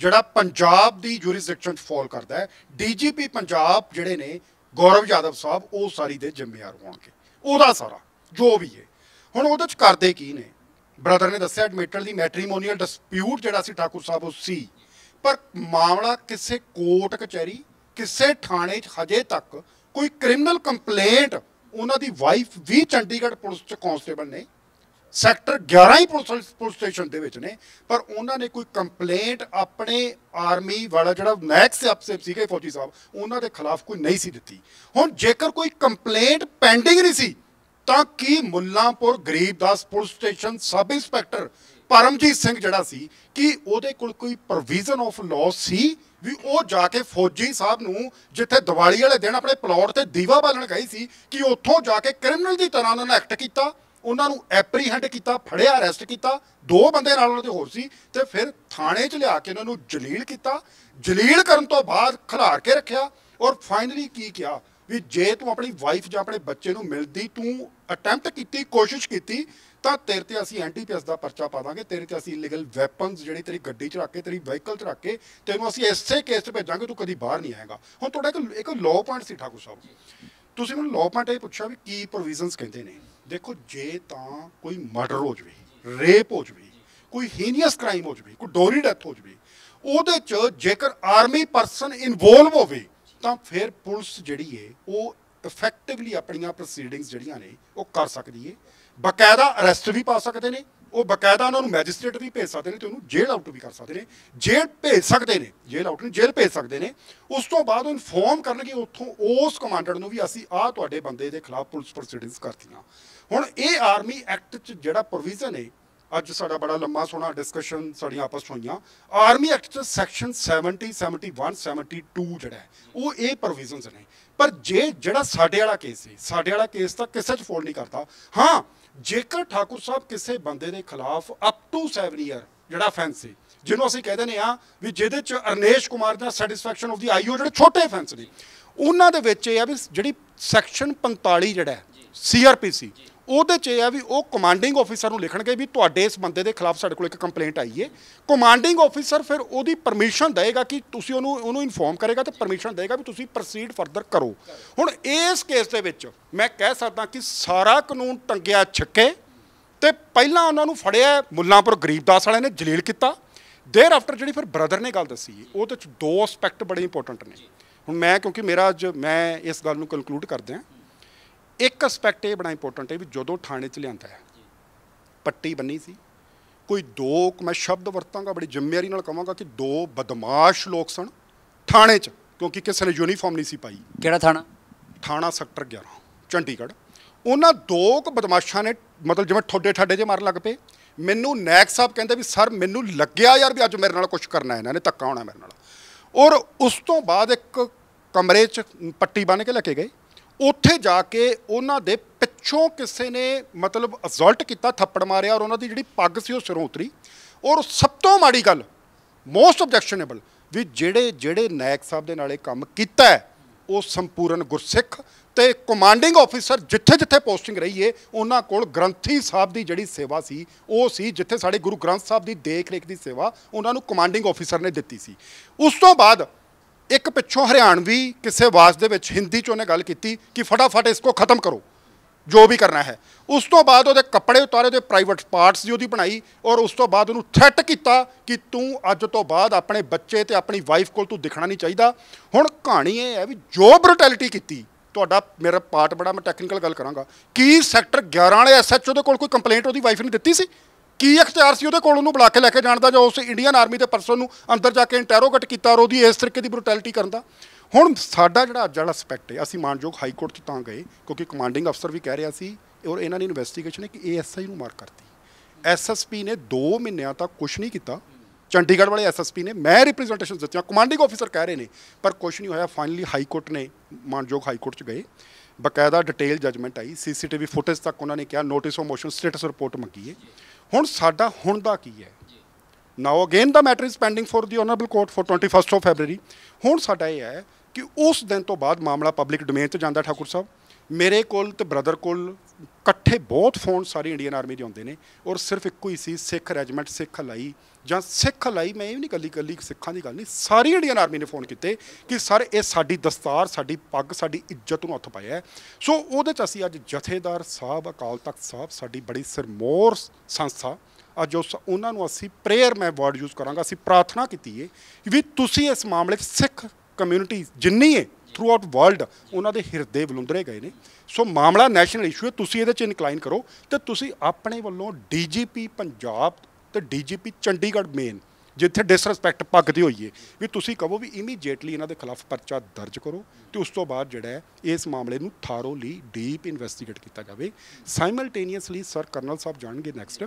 ਜਿਹੜਾ ਪੰਜਾਬ ਦੀ ਜੁਰਿਸਡਿਕਸ਼ਨ ਚ ਫਾਲ ਕਰਦਾ ਹੈ ਡੀਜੀਪੀ ਪੰਜਾਬ ਜਿਹੜੇ ਨੇ ਗੌਰਵ ਯਾਦਵ ਸਾਹਿਬ ਉਹ ਸਾਰੀ ਦੇ ਜ਼ਿੰਮੇਵਾਰ ਹੋਣਗੇ ਉਹਦਾ ਸਾਰਾ ਜੋ ਵੀ ਹੈ ਹੁਣ ਉਹਦੇ ਚ ਕਰਦੇ ਕੀ ਨੇ ਬ੍ਰਦਰ ਨੇ ਦੱਸਿਆ ਐਡਮਿਟਲ ਦੀ ਮੈਟ੍ਰੀਮੋਨੀਅਲ ਡਿਸਪਿਊਟ ਜਿਹੜਾ ਸੀ ਠਾਕੁਰ ਸਾਹਿਬ ਉਹ ਸੀ ਪਰ ਮਾਮਲਾ ਕਿਸੇ ਕੋਰਟ ਕਚਹਿਰੀ ਕਿਸੇ ਥਾਣੇ 'ਚ ਹਜੇ ਤੱਕ ਕੋਈ ਕ੍ਰਿਮੀਨਲ ਕੰਪਲੇਂਟ ਉਹਨਾਂ ਦੀ ਵਾਈਫ ਵੀ ਚੰਡੀਗੜ੍ਹ ਪੁਲਿਸ ਚ ਕਾਂਸਟੇਬਲ ਨੇ ਸੈਕਟਰ 11 ਹੀ ਪੁਲਿਸ ਸਟੇਸ਼ਨ ਦੇ ਵਿੱਚ ਨੇ ਪਰ ਉਹਨਾਂ ਨੇ ਕੋਈ ਕੰਪਲੇਂਟ ਆਪਣੇ ਆਰਮੀ ਵਾਲਾ ਜਿਹੜਾ ਮੈਕਸ ਅਫਸਰ ਸੀਗੇ ਫੌਜੀ ਸਾਹਿਬ ਉਹਨਾਂ ਦੇ ਖਿਲਾਫ ਕੋਈ ਨਹੀਂ ਸੀ ਦਿੱਤੀ ਹੁਣ ਜੇਕਰ ਕੋਈ ਕੰਪਲੇਂਟ ਪੈਂਡਿੰਗ ਨਹੀਂ ਸੀ ਤਾਂ ਕੀ Mullanpur Garibdas police station sub inspector Paramjit Singh ਜਿਹੜਾ ਸੀ ਕਿ ਉਹਦੇ ਕੋਲ ਕੋਈ ਪ੍ਰੋਵੀਜ਼ਨ ਆਫ ਲਾਅ ਸੀ ਵੀ ਉਹ ਜਾ ਕੇ ਫੌਜੀ ਸਾਹਿਬ ਨੂੰ ਜਿੱਥੇ ਦੀਵਾਲੀ ਵਾਲੇ ਦਿਨ ਆਪਣੇ ਪਲਾਟ ਤੇ ਦੀਵਾ ਬਾਲਣ ਗਈ ਸੀ ਕਿ ਉੱਥੋਂ ਜਾ ਕੇ ਕ੍ਰਿਮੀਨਲ ਦੀ ਤਰ੍ਹਾਂ ਉਹਨਾਂ ਨੇ ਐਕਟ ਕੀਤਾ ਉਹਨਾਂ ਨੂੰ ਐਪਰੀਹੈਂਡ ਕੀਤਾ ਫੜਿਆ ਅਰੈਸਟ ਕੀਤਾ ਦੋ ਬੰਦੇ ਨਾਲ ਉਹਨਾਂ ਦੇ ਹੋਰ ਸੀ ਤੇ ਫਿਰ ਥਾਣੇ 'ਚ ਲਿਆ ਕੇ ਉਹਨਾਂ ਨੂੰ ਜਲੀਲ ਕੀਤਾ ਜਲੀਲ ਕਰਨ ਤੋਂ ਬਾਅਦ ਖਿਲਾਰ ਕੇ ਰੱਖਿਆ ਔਰ ਫਾਈਨਲੀ ਕੀ ਕਿਹਾ ਵੀ ਜੇ ਤੂੰ ਆਪਣੀ ਵਾਈਫ ਜਾਂ ਆਪਣੇ ਬੱਚੇ ਨੂੰ ਮਿਲਦੀ ਤੂੰ ਅਟੈਂਪਟ ਕੀਤੀ ਕੋਸ਼ਿਸ਼ ਕੀਤੀ ਤਾਂ ਤੇਰੇ ਤੇ ਅਸੀਂ ਐਨਡੀਪੀਐਸ ਦਾ ਪਰਚਾ ਪਾ ਦਾਂਗੇ ਤੇਰੇ ਤੇ ਅਸੀਂ ਇਲੀਗਲ ਵੈਪਨਸ ਜਿਹੜੀ ਤੇਰੀ ਗੱਡੀ 'ਚ ਰੱਖ ਕੇ ਤੇਰੀ ਵਹੀਕਲ 'ਚ ਰੱਖ ਕੇ ਤੈਨੂੰ ਅਸੀਂ ਐਸੇ ਕੇਸ ਤੇ ਭੇਜਾਂਗੇ ਤੂੰ ਕਦੀ ਬਾਹਰ ਨਹੀਂ ਆਏਗਾ ਹੁਣ ਤੁਹਾਡਾ ਇੱਕ ਇੱਕ ਲਾਅ ਪੁਆਇੰਟ ਸੀ ਠਾਕੁਰ ਸਾਹਿਬ ਤੁਸੀਂ ਮੈਨੂੰ ਲਾਅ ਪੁਆਇੰਟ ਇਹ ਪੁੱਛਿਆ ਵੀ ਕੀ ਪ੍ਰੋਵੀਜ਼ਨਸ ਕਹਿੰਦੇ ਨੇ ਦੇਖੋ ਜੇ ਤਾਂ ਕੋਈ ਮਰਡਰ ਹੋ ਜਵੇ ਰੇਪ ਹੋ ਜਵੇ ਕੋਈ ਹੀਨੀਅਸ ਕ੍ਰਾਈਮ ਹੋ ਜਵੇ ਕੋਈ ਡੋਰੀ ਡੈਥ ਹੋ ਜਵੇ ਉਹਦੇ 'ਚ ਜੇਕਰ ਆਰਮੀ ਪਰਸਨ ਇਨਵੋਲਵ ਹੋਵੇ ਤਾਂ ਫਿਰ ਪੁਲਿਸ ਜਿਹੜੀ ਏ ਉਹ ਇਫੈਕਟਿਵਲੀ ਆਪਣੀਆਂ ਪ੍ਰੋਸੀਡਿੰਗਸ ਜਿਹੜੀਆਂ ਨੇ ਉਹ ਕਰ ਸਕਦੀ ਏ ਬਕਾਇਦਾ ਅਰੈਸਟ ਵੀ ਪਾ ਸਕਦੇ ਨੇ ਉਹ ਬਕਾਇਦਾ ਉਹਨਾਂ ਨੂੰ ਮੈਜਿਸਟ੍ਰੇਟ ਵੀ ਭੇਜ ਸਕਦੇ ਨੇ ਤੇ ਉਹਨੂੰ ਜੇਲ੍ਹ ਆਊਟ ਵੀ ਕਰ ਸਕਦੇ ਨੇ ਜੇਲ੍ਹ ਭੇਜ ਸਕਦੇ ਨੇ ਜੇਲ੍ਹ ਆਊਟ ਨੂੰ ਜੇਲ੍ਹ ਭੇਜ ਸਕਦੇ ਨੇ ਉਸ ਤੋਂ ਬਾਅਦ ਉਹ ਇਨਫੋਰਮ ਕਰਨਗੇ ਉੱਥੋਂ ਉਸ ਕਮਾਂਡਰ ਨੂੰ ਵੀ ਅਸੀਂ ਆਹ ਤੁਹਾਡੇ ਬੰਦੇ ਦੇ ਖਿਲਾਫ ਪੁਲਿਸ ਪ੍ਰੋਸੀਡਿੰਗਸ ਕਰਤੀਆਂ ਹੁਣ ਇਹ ਆਰਮੀ ਐਕਟ 'ਚ ਜਿਹੜਾ ਪ੍ਰੋਵੀਜ਼ਨ ਹੈ ਅੱਜ ਸਾਡਾ ਬੜਾ ਲੰਮਾ ਸੋਹਣਾ ਡਿਸਕਸ਼ਨ ਸਾਡੀਆਂ ਆਪਸ ਹੋਈਆਂ ਆਰਮੀ ਐਕਟ ਚ ਸੈਕਸ਼ਨ 70 71 72 ਜਿਹੜਾ ਉਹ ਇਹ ਪ੍ਰੋਵੀਜ਼ਨਸ ਨੇ ਪਰ ਜੇ ਜਿਹੜਾ ਸਾਡੇ ਵਾਲਾ ਕੇਸ ਸੀ ਸਾਡੇ ਵਾਲਾ ਕੇਸ ਤਾਂ ਕਿਸੇ 'ਚ ਫੋਲ ਨਹੀਂ ਕਰਦਾ ਹਾਂ ਜੇਕਰ ਠਾਕੁਰ ਸਾਹਿਬ ਕਿਸੇ ਬੰਦੇ ਦੇ ਖਿਲਾਫ ਅਪ ਟੂ 7 ਈਅਰ ਜਿਹੜਾ ਫੈਂਸ ਸੀ ਜਿਹਨੂੰ ਅਸੀਂ ਕਹਿੰਦੇ ਨੇ ਆ ਵੀ ਜਿਹਦੇ 'ਚ ਅਰਨੇਸ਼ ਕੁਮਾਰ ਦਾ ਸੈਟੀਸਫੈਕਸ਼ਨ ਆਫ ਦੀ ਆਈਓ ਜਿਹੜੇ ਛੋਟੇ ਫੈਂਸ ਨੇ ਉਹਨਾਂ ਦੇ ਵਿੱਚ ਇਹ ਆ ਵੀ ਜਿਹੜੀ ਸੈਕਸ਼ਨ 45 ਜਿਹੜਾ ਸੀਆਰਪੀਸੀ ਉਹਦੇ 'ਚ ਇਹ ਆ ਵੀ ਉਹ ਕਮਾਂਡਿੰਗ ਆਫੀਸਰ ਨੂੰ ਲਿਖਣਗੇ ਵੀ ਤੁਹਾਡੇ ਇਸ ਬੰਦੇ ਦੇ ਖਿਲਾਫ ਸਾਡੇ ਕੋਲ ਇੱਕ ਕੰਪਲੇਂਟ ਆਈ ਏ ਕਮਾਂਡਿੰਗ ਆਫੀਸਰ ਫਿਰ ਉਹਦੀ ਪਰਮਿਸ਼ਨ ਦੇਗਾ ਕਿ ਤੁਸੀਂ ਉਹਨੂੰ ਉਹਨੂੰ ਇਨਫੋਰਮ ਕਰੇਗਾ ਤੇ ਪਰਮਿਸ਼ਨ ਦੇਗਾ ਵੀ ਤੁਸੀਂ ਪ੍ਰੋਸੀਡ ਫਰਦਰ ਕਰੋ ਹੁਣ ਇਸ ਕੇਸ ਦੇ ਵਿੱਚ ਮੈਂ ਕਹਿ ਸਕਦਾ ਕਿ ਸਾਰਾ ਕਾਨੂੰਨ ਟੰਗਿਆ ਛੱਕੇ ਤੇ ਪਹਿਲਾਂ ਉਹਨਾਂ ਨੂੰ ਫੜਿਆ ਮੁੱਲਾਂਪੁਰ ਗਰੀਬਦਾਸ ਵਾਲਿਆਂ ਨੇ ਜਲੀਲ ਕੀਤਾ देयर ਆਫਟਰ ਜਿਹੜੀ ਫਿਰ ਬ੍ਰਦਰ ਨੇ ਗੱਲ ਦੱਸੀ ਉਹ ਤੇ ਦੋ ਐਸਪੈਕਟ ਬੜੇ ਇੰਪੋਰਟੈਂਟ ਨੇ ਹੁਣ ਮੈਂ ਕਿਉਂਕਿ ਮੇਰਾ ਅੱਜ ਮੈਂ ਇਸ ਗੱਲ ਨੂੰ ਕਨਕਲੂਡ ਕਰਦੇ ਹਾਂ ਇੱਕ ਐਸਪੈਕਟ ਇਹ ਬੜਾ ਇੰਪੋਰਟੈਂਟ ਹੈ ਵੀ ਜਦੋਂ ਥਾਣੇ 'ਚ ਲਿਆਂਦਾ ਹੈ ਪੱਟੀ ਬੰਨੀ ਸੀ ਕੋਈ ਦੋ ਮੈਂ ਸ਼ਬਦ ਵਰਤਾਂਗਾ ਬੜੀ ਜ਼ਿੰਮੇਵਾਰੀ ਨਾਲ ਕਹਾਂਗਾ ਕਿ ਦੋ ਬਦਮਾਸ਼ ਲੋਕ ਸਨ ਥਾਣੇ 'ਚ ਕਿਉਂਕਿ ਕਿਸੇ ਨੇ ਯੂਨੀਫਾਰਮ ਨਹੀਂ ਸੀ ਪਾਈ ਕਿਹੜਾ ਥਾਣਾ ਥਾਣਾ ਸੈਕਟਰ 11 ਚੰਡੀਗੜ੍ਹ ਉਹਨਾਂ ਦੋ ਕੁ ਬਦਮਾਸ਼ਾਂ ਨੇ ਮਤਲਬ ਜਿਵੇਂ ਠੋਡੇ ਠਾਡੇ ਜੇ ਮਾਰਨ ਲੱਗ ਪਏ ਮੈਨੂੰ ਨੈਕ ਸਾਹਿਬ ਕਹਿੰਦੇ ਵੀ ਸਰ ਮੈਨੂੰ ਲੱਗਿਆ ਯਾਰ ਵੀ ਅੱਜ ਮੇਰੇ ਨਾਲ ਕੁਝ ਕਰਨਾ ਇਹਨਾਂ ਨੇ ਧੱਕਾ ਹੋਣਾ ਮੇਰੇ ਨਾਲ ਔਰ ਉਸ ਤੋਂ ਬਾਅਦ ਇੱਕ ਕਮਰੇ 'ਚ ਪੱਟੀ ਬੰਨ ਕੇ ਲੈ ਕੇ ਗਏ ਉੱਥੇ ਜਾ ਕੇ ਉਹਨਾਂ ਦੇ ਪਿੱਛੋਂ ਕਿਸੇ ਨੇ ਮਤਲਬ ਅਸਲਟ ਕੀਤਾ ਥੱਪੜ ਮਾਰਿਆ ਔਰ ਉਹਨਾਂ ਦੀ ਜਿਹੜੀ ਪੱਗ ਸੀ ਉਹ ਸਿਰੋਂ ਉਤਰੀ ਔਰ ਸਭ ਤੋਂ ਮਾੜੀ ਗੱਲ ਮੋਸਟ ਆਬਜੈਕਸ਼ਨੇਬਲ ਵੀ ਜਿਹੜੇ ਜਿਹੜੇ ਨਾਇਕ ਸਾਹਿਬ ਦੇ ਨਾਲ ਇਹ ਕੰਮ ਕੀਤਾ ਉਹ ਸੰਪੂਰਨ ਗੁਰਸਿੱਖ ਤੇ ਕਮਾਂਡਿੰਗ ਆਫੀਸਰ ਜਿੱਥੇ ਜਿੱਥੇ ਪੋਸਟਿੰਗ ਰਹੀ ਏ ਉਹਨਾਂ ਕੋਲ ਗ੍ਰੰਥੀ ਸਾਹਿਬ ਦੀ ਜਿਹੜੀ ਸੇਵਾ ਸੀ ਉਹ ਸੀ ਜਿੱਥੇ ਸਾਡੇ ਗੁਰੂ ਗ੍ਰੰਥ ਸਾਹਿਬ ਦੀ ਦੇਖ ਰੇਖ ਦੀ ਸੇਵਾ ਉਹਨਾਂ ਨੂੰ ਕਮਾਂਡਿੰਗ ਆਫੀਸਰ ਨੇ ਦਿੱਤੀ ਸੀ ਉਸ ਤੋਂ ਬਾਅਦ ਇੱਕ ਪਿੱਛੋਂ ਹਰਿਆਣਵੀ ਕਿਸੇ ਆਵਾਜ਼ ਦੇ ਵਿੱਚ ਹਿੰਦੀ 'ਚ ਉਹਨੇ ਗੱਲ ਕੀਤੀ ਕਿ ਫਟਾਫਟ ਇਸ ਕੋ ਖਤਮ ਕਰੋ ਜੋ ਵੀ ਕਰਨਾ ਹੈ ਉਸ ਤੋਂ ਬਾਅਦ ਉਹਦੇ ਕੱਪੜੇ ਉਤਾਰੇ ਉਹਦੇ ਪ੍ਰਾਈਵੇਟ ਪਾਰਟਸ ਦੀ ਉਹਦੀ ਬਣਾਈ ਔਰ ਉਸ ਤੋਂ ਬਾਅਦ ਉਹਨੂੰ ਥ੍ਰੈਟ ਕੀਤਾ ਕਿ ਤੂੰ ਅੱਜ ਤੋਂ ਬਾਅਦ ਆਪਣੇ ਬੱਚੇ ਤੇ ਆਪਣੀ ਵਾਈਫ ਕੋਲ ਤੂੰ ਦਿਖਣਾ ਨਹੀਂ ਚਾਹੀਦਾ ਹੁਣ ਕਹਾਣੀ ਇਹ ਹੈ ਵੀ ਜੋ ਬਰਟੈਲਿਟੀ ਕੀਤੀ ਤੁਹਾਡਾ ਮੇਰਾ ਪਾਰਟ ਬੜਾ ਮੈਂ ਟੈਕਨੀਕਲ ਗੱਲ ਕਰਾਂਗਾ ਕੀ ਸੈਕਟਰ 11 ਵਾਲੇ ਐਸਐਚਓ ਦੇ ਕੋਲ ਕੋਈ ਕੰਪਲੇਂਟ ਉਹਦੀ ਵਾਈਫ ਨੇ ਦਿੱਤੀ ਸੀ ਕੀ ਇਖਤਿਆਰ ਸੀ ਉਹਦੇ ਕੋਲ ਉਹਨੂੰ ਬੁਲਾ ਕੇ ਲੈ ਕੇ ਜਾਣ ਦਾ ਜਾਂ ਉਸ ਇੰਡੀਅਨ ਆਰਮੀ ਦੇ ਪਰਸਨ ਨੂੰ ਅੰਦਰ ਜਾ ਕੇ ਇੰਟੈਰੋਗੇਟ ਕੀਤਾ ਔਰ ਉਹਦੀ ਇਸ ਤਰੀਕੇ ਦੀ ਬਰੂਟੈਲਿਟੀ ਕਰਨ ਦਾ ਹੁਣ ਸਾਡਾ ਜਿਹੜਾ ਅੱਜ ਵਾਲਾ ਸਪੈਕਟ ਹੈ ਅਸੀਂ ਮਾਨਯੋਗ ਹਾਈ ਕੋਰਟ 'ਚ ਤਾਂ ਗਏ ਕਿਉਂਕਿ ਕਮਾਂਡਿੰਗ ਅਫਸਰ ਵੀ ਕਹਿ ਰਿਹਾ ਸੀ ਔਰ ਇਹਨਾਂ ਨੇ ਇਨਵੈਸਟੀਗੇਸ਼ਨ ਹੈ ਕਿ ਏਐਸਆਈ ਨੂੰ ਮਾਰ ਕਰਤੀ ਐਸਐਸਪੀ ਨੇ 2 ਮਹੀਨਿਆਂ ਤੱਕ ਕੁਝ ਨਹੀਂ ਕੀਤਾ ਚੰਡੀਗੜ੍ਹ ਵਾਲੇ ਐਸਐਸਪੀ ਨੇ ਮੈਂ ਰਿਪਰੈਜ਼ੈਂਟੇਸ਼ਨ ਦਿੱਤੀਆਂ ਕਮਾਂਡਿੰਗ ਆਫੀਸਰ ਕਹਿ ਰਹੇ ਨੇ ਪਰ ਕੁਝ ਨਹੀਂ ਹੋਇਆ ਫਾਈਨਲੀ ਹਾਈ ਕੋਰਟ ਨੇ ਮਾਨਯੋਗ ਹਾਈ ਕੋਰਟ 'ਚ ਗਏ ਬਕਾਇਦਾ ਡਿਟੇਲ ਜਜਮੈਂਟ ਆਈ ਸੀਸੀਟੀਵੀ ਫੁਟੇਜ ਤੱਕ ਉਹਨਾਂ ਨੇ ਕਿਹਾ notice of motion status report ਮੰਗੀ ਹੈ ਹੁਣ ਸਾਡਾ ਹੁਣ ਦਾ ਕੀ ਹੈ now again the matter is pending for the honourable court for 21st of February ਹੁਣ ਸਾਡਾ ਇਹ ਹੈ ਕਿ ਉਸ ਦਿਨ ਤੋਂ ਬਾਅਦ ਮਾਮਲਾ ਪਬਲਿਕ ਡੋਮੇਨ ਤੇ ਜਾਂਦਾ ਠਾਕੁਰ ਸਾਹਿਬ ਮੇਰੇ ਕੋਲ ਤੇ ਬ੍ਰਦਰ ਕੋਲ ਇਕੱਠੇ ਬਹੁਤ ਫੋਨ ਸਾਰੀ ਇੰਡੀਅਨ ਆਰਮੀ ਦੇ ਆਉਂਦੇ ਨੇ ਔਰ ਸਿਰਫ ਇੱਕੋ ਹੀ ਸੀ ਸਿੱਖ ਰੈਜੀਮੈਂਟ ਸਿੱਖ ਲਈ ਜਾਂ ਸਿੱਖ ਲਈ ਮੈਂ ਇਹ ਵੀ ਨਹੀਂ ਕੱਲੀ ਕੱਲੀ ਸਿੱਖਾਂ ਦੀ ਗੱਲ ਨਹੀਂ ਸਾਰੀ ਇੰਡੀਅਨ ਆਰਮੀ ਨੇ ਫੋਨ ਕੀਤੇ ਕਿ ਸਰ ਇਹ ਸਾਡੀ ਦਸਤਾਰ ਸਾਡੀ ਪੱਗ ਸਾਡੀ ਇੱਜ਼ਤ ਨੂੰ ਹੱਥ ਪਾਇਆ ਹੈ ਸੋ ਉਹਦੇ ਚ ਅਸੀਂ ਅੱਜ ਜਥੇਦਾਰ ਸਾਹਿਬ ਅਕਾਲ ਤਖਤ ਸਾਹਿਬ ਸਾਡੀ ਬੜੀ ਸਰਮੋਰ ਸੰਸਥਾ ਅੱਜ ਉਸ ਉਹਨਾਂ ਨੂੰ ਅਸੀਂ ਪ੍ਰੇਅਰ ਮੈਂ ਵਰਡ ਯੂਜ਼ ਕਰਾਂਗਾ ਅਸੀਂ ਪ੍ਰਾਰਥਨਾ ਕੀਤੀ ਹੈ ਵੀ ਤੁਸੀਂ ਇਸ ਮਾਮਲੇ 'ਚ ਸਿੱਖ ਕਮਿਊਨਿਟੀ ਜਿੰਨੀ ਹੈ ਥਰੂ ਆਊਟ ਵਰਲਡ ਉਹਨਾਂ ਦੇ ਹਿਰਦੇ ਬਲੁੰਦਰੇ ਗਏ ਨੇ ਸੋ ਮਾਮਲਾ ਨੈਸ਼ਨਲ ਇਸ਼ੂ ਹੈ ਤੁਸੀਂ ਇਹਦੇ 'ਚ ਇਨਕਲਾਈਨ ਕਰੋ ਤੇ ਤੁਸੀਂ ਆਪਣੇ ਵੱਲੋਂ ਡੀਜੀਪੀ ਪੰਜਾਬ ਤੇ ਡੀਜੀਪੀ ਚੰਡੀਗੜ੍ਹ ਮੇਨ ਜਿੱਥੇ ਡਿਸਰੈਸਪੈਕਟ ਪੱਕਦੀ ਹੋਈ ਏ ਵੀ ਤੁਸੀਂ ਕਹੋ ਵੀ ਇਮੀਡੀਏਟਲੀ ਇਹਨਾਂ ਦੇ ਖਿਲਾਫ ਪਰਚਾ ਦਰਜ ਕਰੋ ਤੇ ਉਸ ਤੋਂ ਬਾਅਦ ਜਿਹੜਾ ਹੈ ਇਸ ਮਾਮਲੇ ਨੂੰ ਥਾਰੋਲੀ ਡੀਪ ਇਨਵੈਸਟੀਗੇਟ ਕੀਤਾ ਜਾਵੇ ਸਾਈਮਲਟੇਨੀਅਸਲੀ ਸਰ ਕਰਨਲ ਸਾਹਿਬ ਜਾਣਗੇ ਨੈਕਸਟ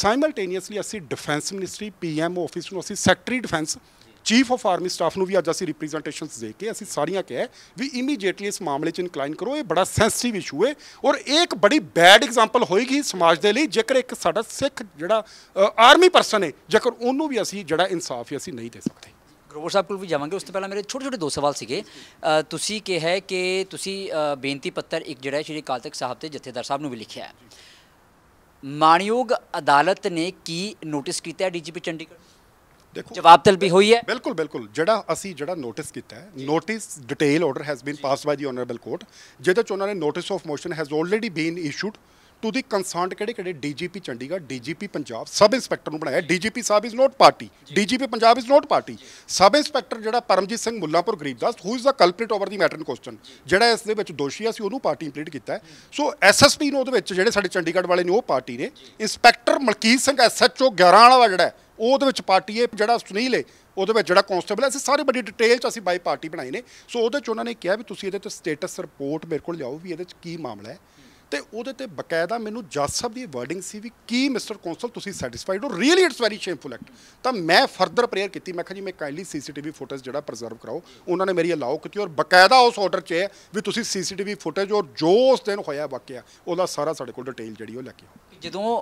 ਸਾਈਮਲਟੇਨੀਅਸਲੀ ਅਸੀਂ ਡਿਫੈਂਸ ਮਿਨਿਸਟਰੀ ਪੀਐਮਓ ਆਫਿਸ ਨੂੰ ਅਸੀਂ secretary defence chief of army staff ਨੂੰ ਵੀ ਅੱਜ ਅਸੀਂ ਰਿਪਰੈਜ਼ੈਂਟੇਸ਼ਨਸ ਦੇ ਕੇ ਅਸੀਂ ਸਾਰੀਆਂ ਕਿਹਾ ਵੀ ਇਮੀਡੀਏਟਲੀ ਇਸ ਮਾਮਲੇ 'ਚ ਇਨਕਲਾਈਨ ਕਰੋ ਇਹ ਬੜਾ ਸੈਂਸਿਟਿਵ ਇਸ਼ੂ ਹੈ ਔਰ ਇੱਕ ਬੜੀ ਬੈਡ ਐਗਜ਼ਾਮਪਲ ਹੋਏਗੀ ਸਮਾਜ ਦੇ ਲਈ ਜੇਕਰ ਇੱਕ ਸਾਡਾ ਸਿੱਖ ਜਿਹੜਾ ਆਰਮੀ ਪਰਸਨ ਹੈ ਜੇਕਰ ਉਹਨੂੰ ਵੀ ਅਸੀਂ ਜਿਹੜਾ ਇਨਸਾਫ ਅਸੀਂ ਨਹੀਂ ਦੇ ਸਕਦੇ ਗਰੋਵਰ ਸਾਹਿਬ ਕੋਲ ਵੀ ਜਾਵਾਂਗੇ ਉਸ ਤੋਂ ਪਹਿਲਾਂ ਮੇਰੇ ਛੋਟੇ ਛੋਟੇ ਦੋ ਸਵਾਲ ਸੀਗੇ ਤੁਸੀਂ ਕਿਹਾ ਹੈ ਕਿ ਤੁਸੀਂ ਬੇਨਤੀ ਪੱਤਰ ਇੱਕ ਜਿਹੜਾ ਸ਼੍ਰੀ ਅਕਾਲ ਤਖਤ ਸਾਹਿਬ ਤੇ ਜਥੇਦਾਰ ਸਾਹਿਬ ਨੂੰ ਵੀ ਲਿਖਿਆ ਮਾਨਯੋਗ ਅਦਾਲਤ ਨੇ ਕੀ ਨੋਟਿਸ ਕੀਤਾ ਹੈ ਡੀਜੀਪੀ ਚੰਡੀਗੜ੍ਹ ਦੇਖੋ ਜਵਾਬ ਤਲਬੀ ਹੋਈ ਹੈ ਬਿਲਕੁਲ ਬਿਲਕੁਲ ਜਿਹੜਾ ਅਸੀਂ ਜਿਹੜਾ ਨੋਟਿਸ ਕੀਤਾ ਹੈ notice detail order has been passed by the honourable court ਜਿਹਦੇ ਚ ਉਹਨਾਂ ਨੇ notice of motion has already been issued to the concerned ਕਿਹੜੇ ਕਿਹੜੇ DGP Chandigarh DGP Punjab sub inspector ਨੂੰ ਬਣਾਇਆ ਡੀਜੀਪੀ ਸਾਹਿਬ is not party DGP Punjab is not party sub inspector ਜਿਹੜਾ Paramjit Singh Mullanpur Garibdas who is the culprit over the matter in question ਜਿਹੜਾ ਇਸ ਦੇ ਵਿੱਚ ਦੋਸ਼ੀ ਆ ਸੀ ਉਹਨੂੰ ਪਾਰਟੀ ਇੰਪਲੀਟ ਕੀਤਾ ਹੈ ਸੋ ਐਸਐਸਪੀ ਨੂੰ ਉਹਦੇ ਵਿੱਚ ਜਿਹੜੇ ਸਾਡੇ ਚੰਡੀਗੜ੍ਹ ਵਾਲੇ ਨੇ ਉਹ ਪਾਰਟੀ ਨੇ ਇੰਸਪੈਕਟਰ ਮਲਕੀਤ ਸਿੰਘ ਐਸਐਚਓ 11 ਵਾਲਾ ਜਿਹੜਾ ਉਹਦੇ ਵਿੱਚ ਪਾਰਟੀ ਹੈ ਜਿਹੜਾ ਸੁਨੀਲ ਹੈ ਉਹਦੇ ਵਿੱਚ ਜਿਹੜਾ ਕਨਸਟੇਬਲ ਹੈ ਅਸੀਂ ਸਾਰੇ ਬੜੀ ਡਿਟੇਲ ਚ ਅਸੀਂ ਬਾਈ ਪਾਰਟੀ ਬਣਾਈ ਨੇ ਸੋ ਉਹਦੇ ਚ ਉਹਨਾਂ ਨੇ ਕਿਹਾ ਵੀ ਤੁਸੀਂ ਇਹਦੇ ਤੇ ਸਟੇਟਸ ਰਿਪੋਰਟ ਮੇਰੇ ਕੋਲ ਲਿਆਓ ਵੀ ਇਹਦੇ ਚ ਕੀ ਮਾਮਲਾ ਹੈ ਤੇ ਉਹਦੇ ਤੇ ਬਕਾਇਦਾ ਮੈਨੂੰ ਜੱਜ ਸਾਹਿਬ ਦੀ ਵਰਡਿੰਗ ਸੀ ਵੀ ਕੀ ਮਿਸਟਰ ਕਾਉਂਸਲ ਤੁਸੀਂ ਸੈਟੀਸਫਾਈਡ ਹੋ really it's very shameful act ਤਾਂ ਮੈਂ ਫਰਦਰ ਪ੍ਰੇਅਰ ਕੀਤੀ ਮੈਂ ਕਿਹਾ ਜੀ ਮੈਂ ਕਾਈਂਡਲੀ ਸੀਸੀਟੀਵੀ ਫੁਟੇਜ ਜਿਹੜਾ ਪ੍ਰੀਜ਼ਰਵ ਕਰਾਓ ਉਹਨਾਂ ਨੇ ਮੇਰੀ ਅਲਾਉ ਕੀਤੀ ਔਰ ਬਕਾਇਦਾ ਉਸ ਆਰਡਰ 'ਚ ਹੈ ਵੀ ਤੁਸੀਂ ਸੀਸੀਟੀਵੀ ਫੁਟੇਜ ਔਰ ਜੋ ਉਸ ਦਿਨ ਹੋਇਆ ਵਾਕਿਆ ਉਹਦਾ ਸਾਰਾ ਸਾਡੇ ਕੋਲ ਡਿਟੇਲ ਜਿਹੜੀ ਉਹ ਲੈ ਕੇ ਆਓ ਜਦੋਂ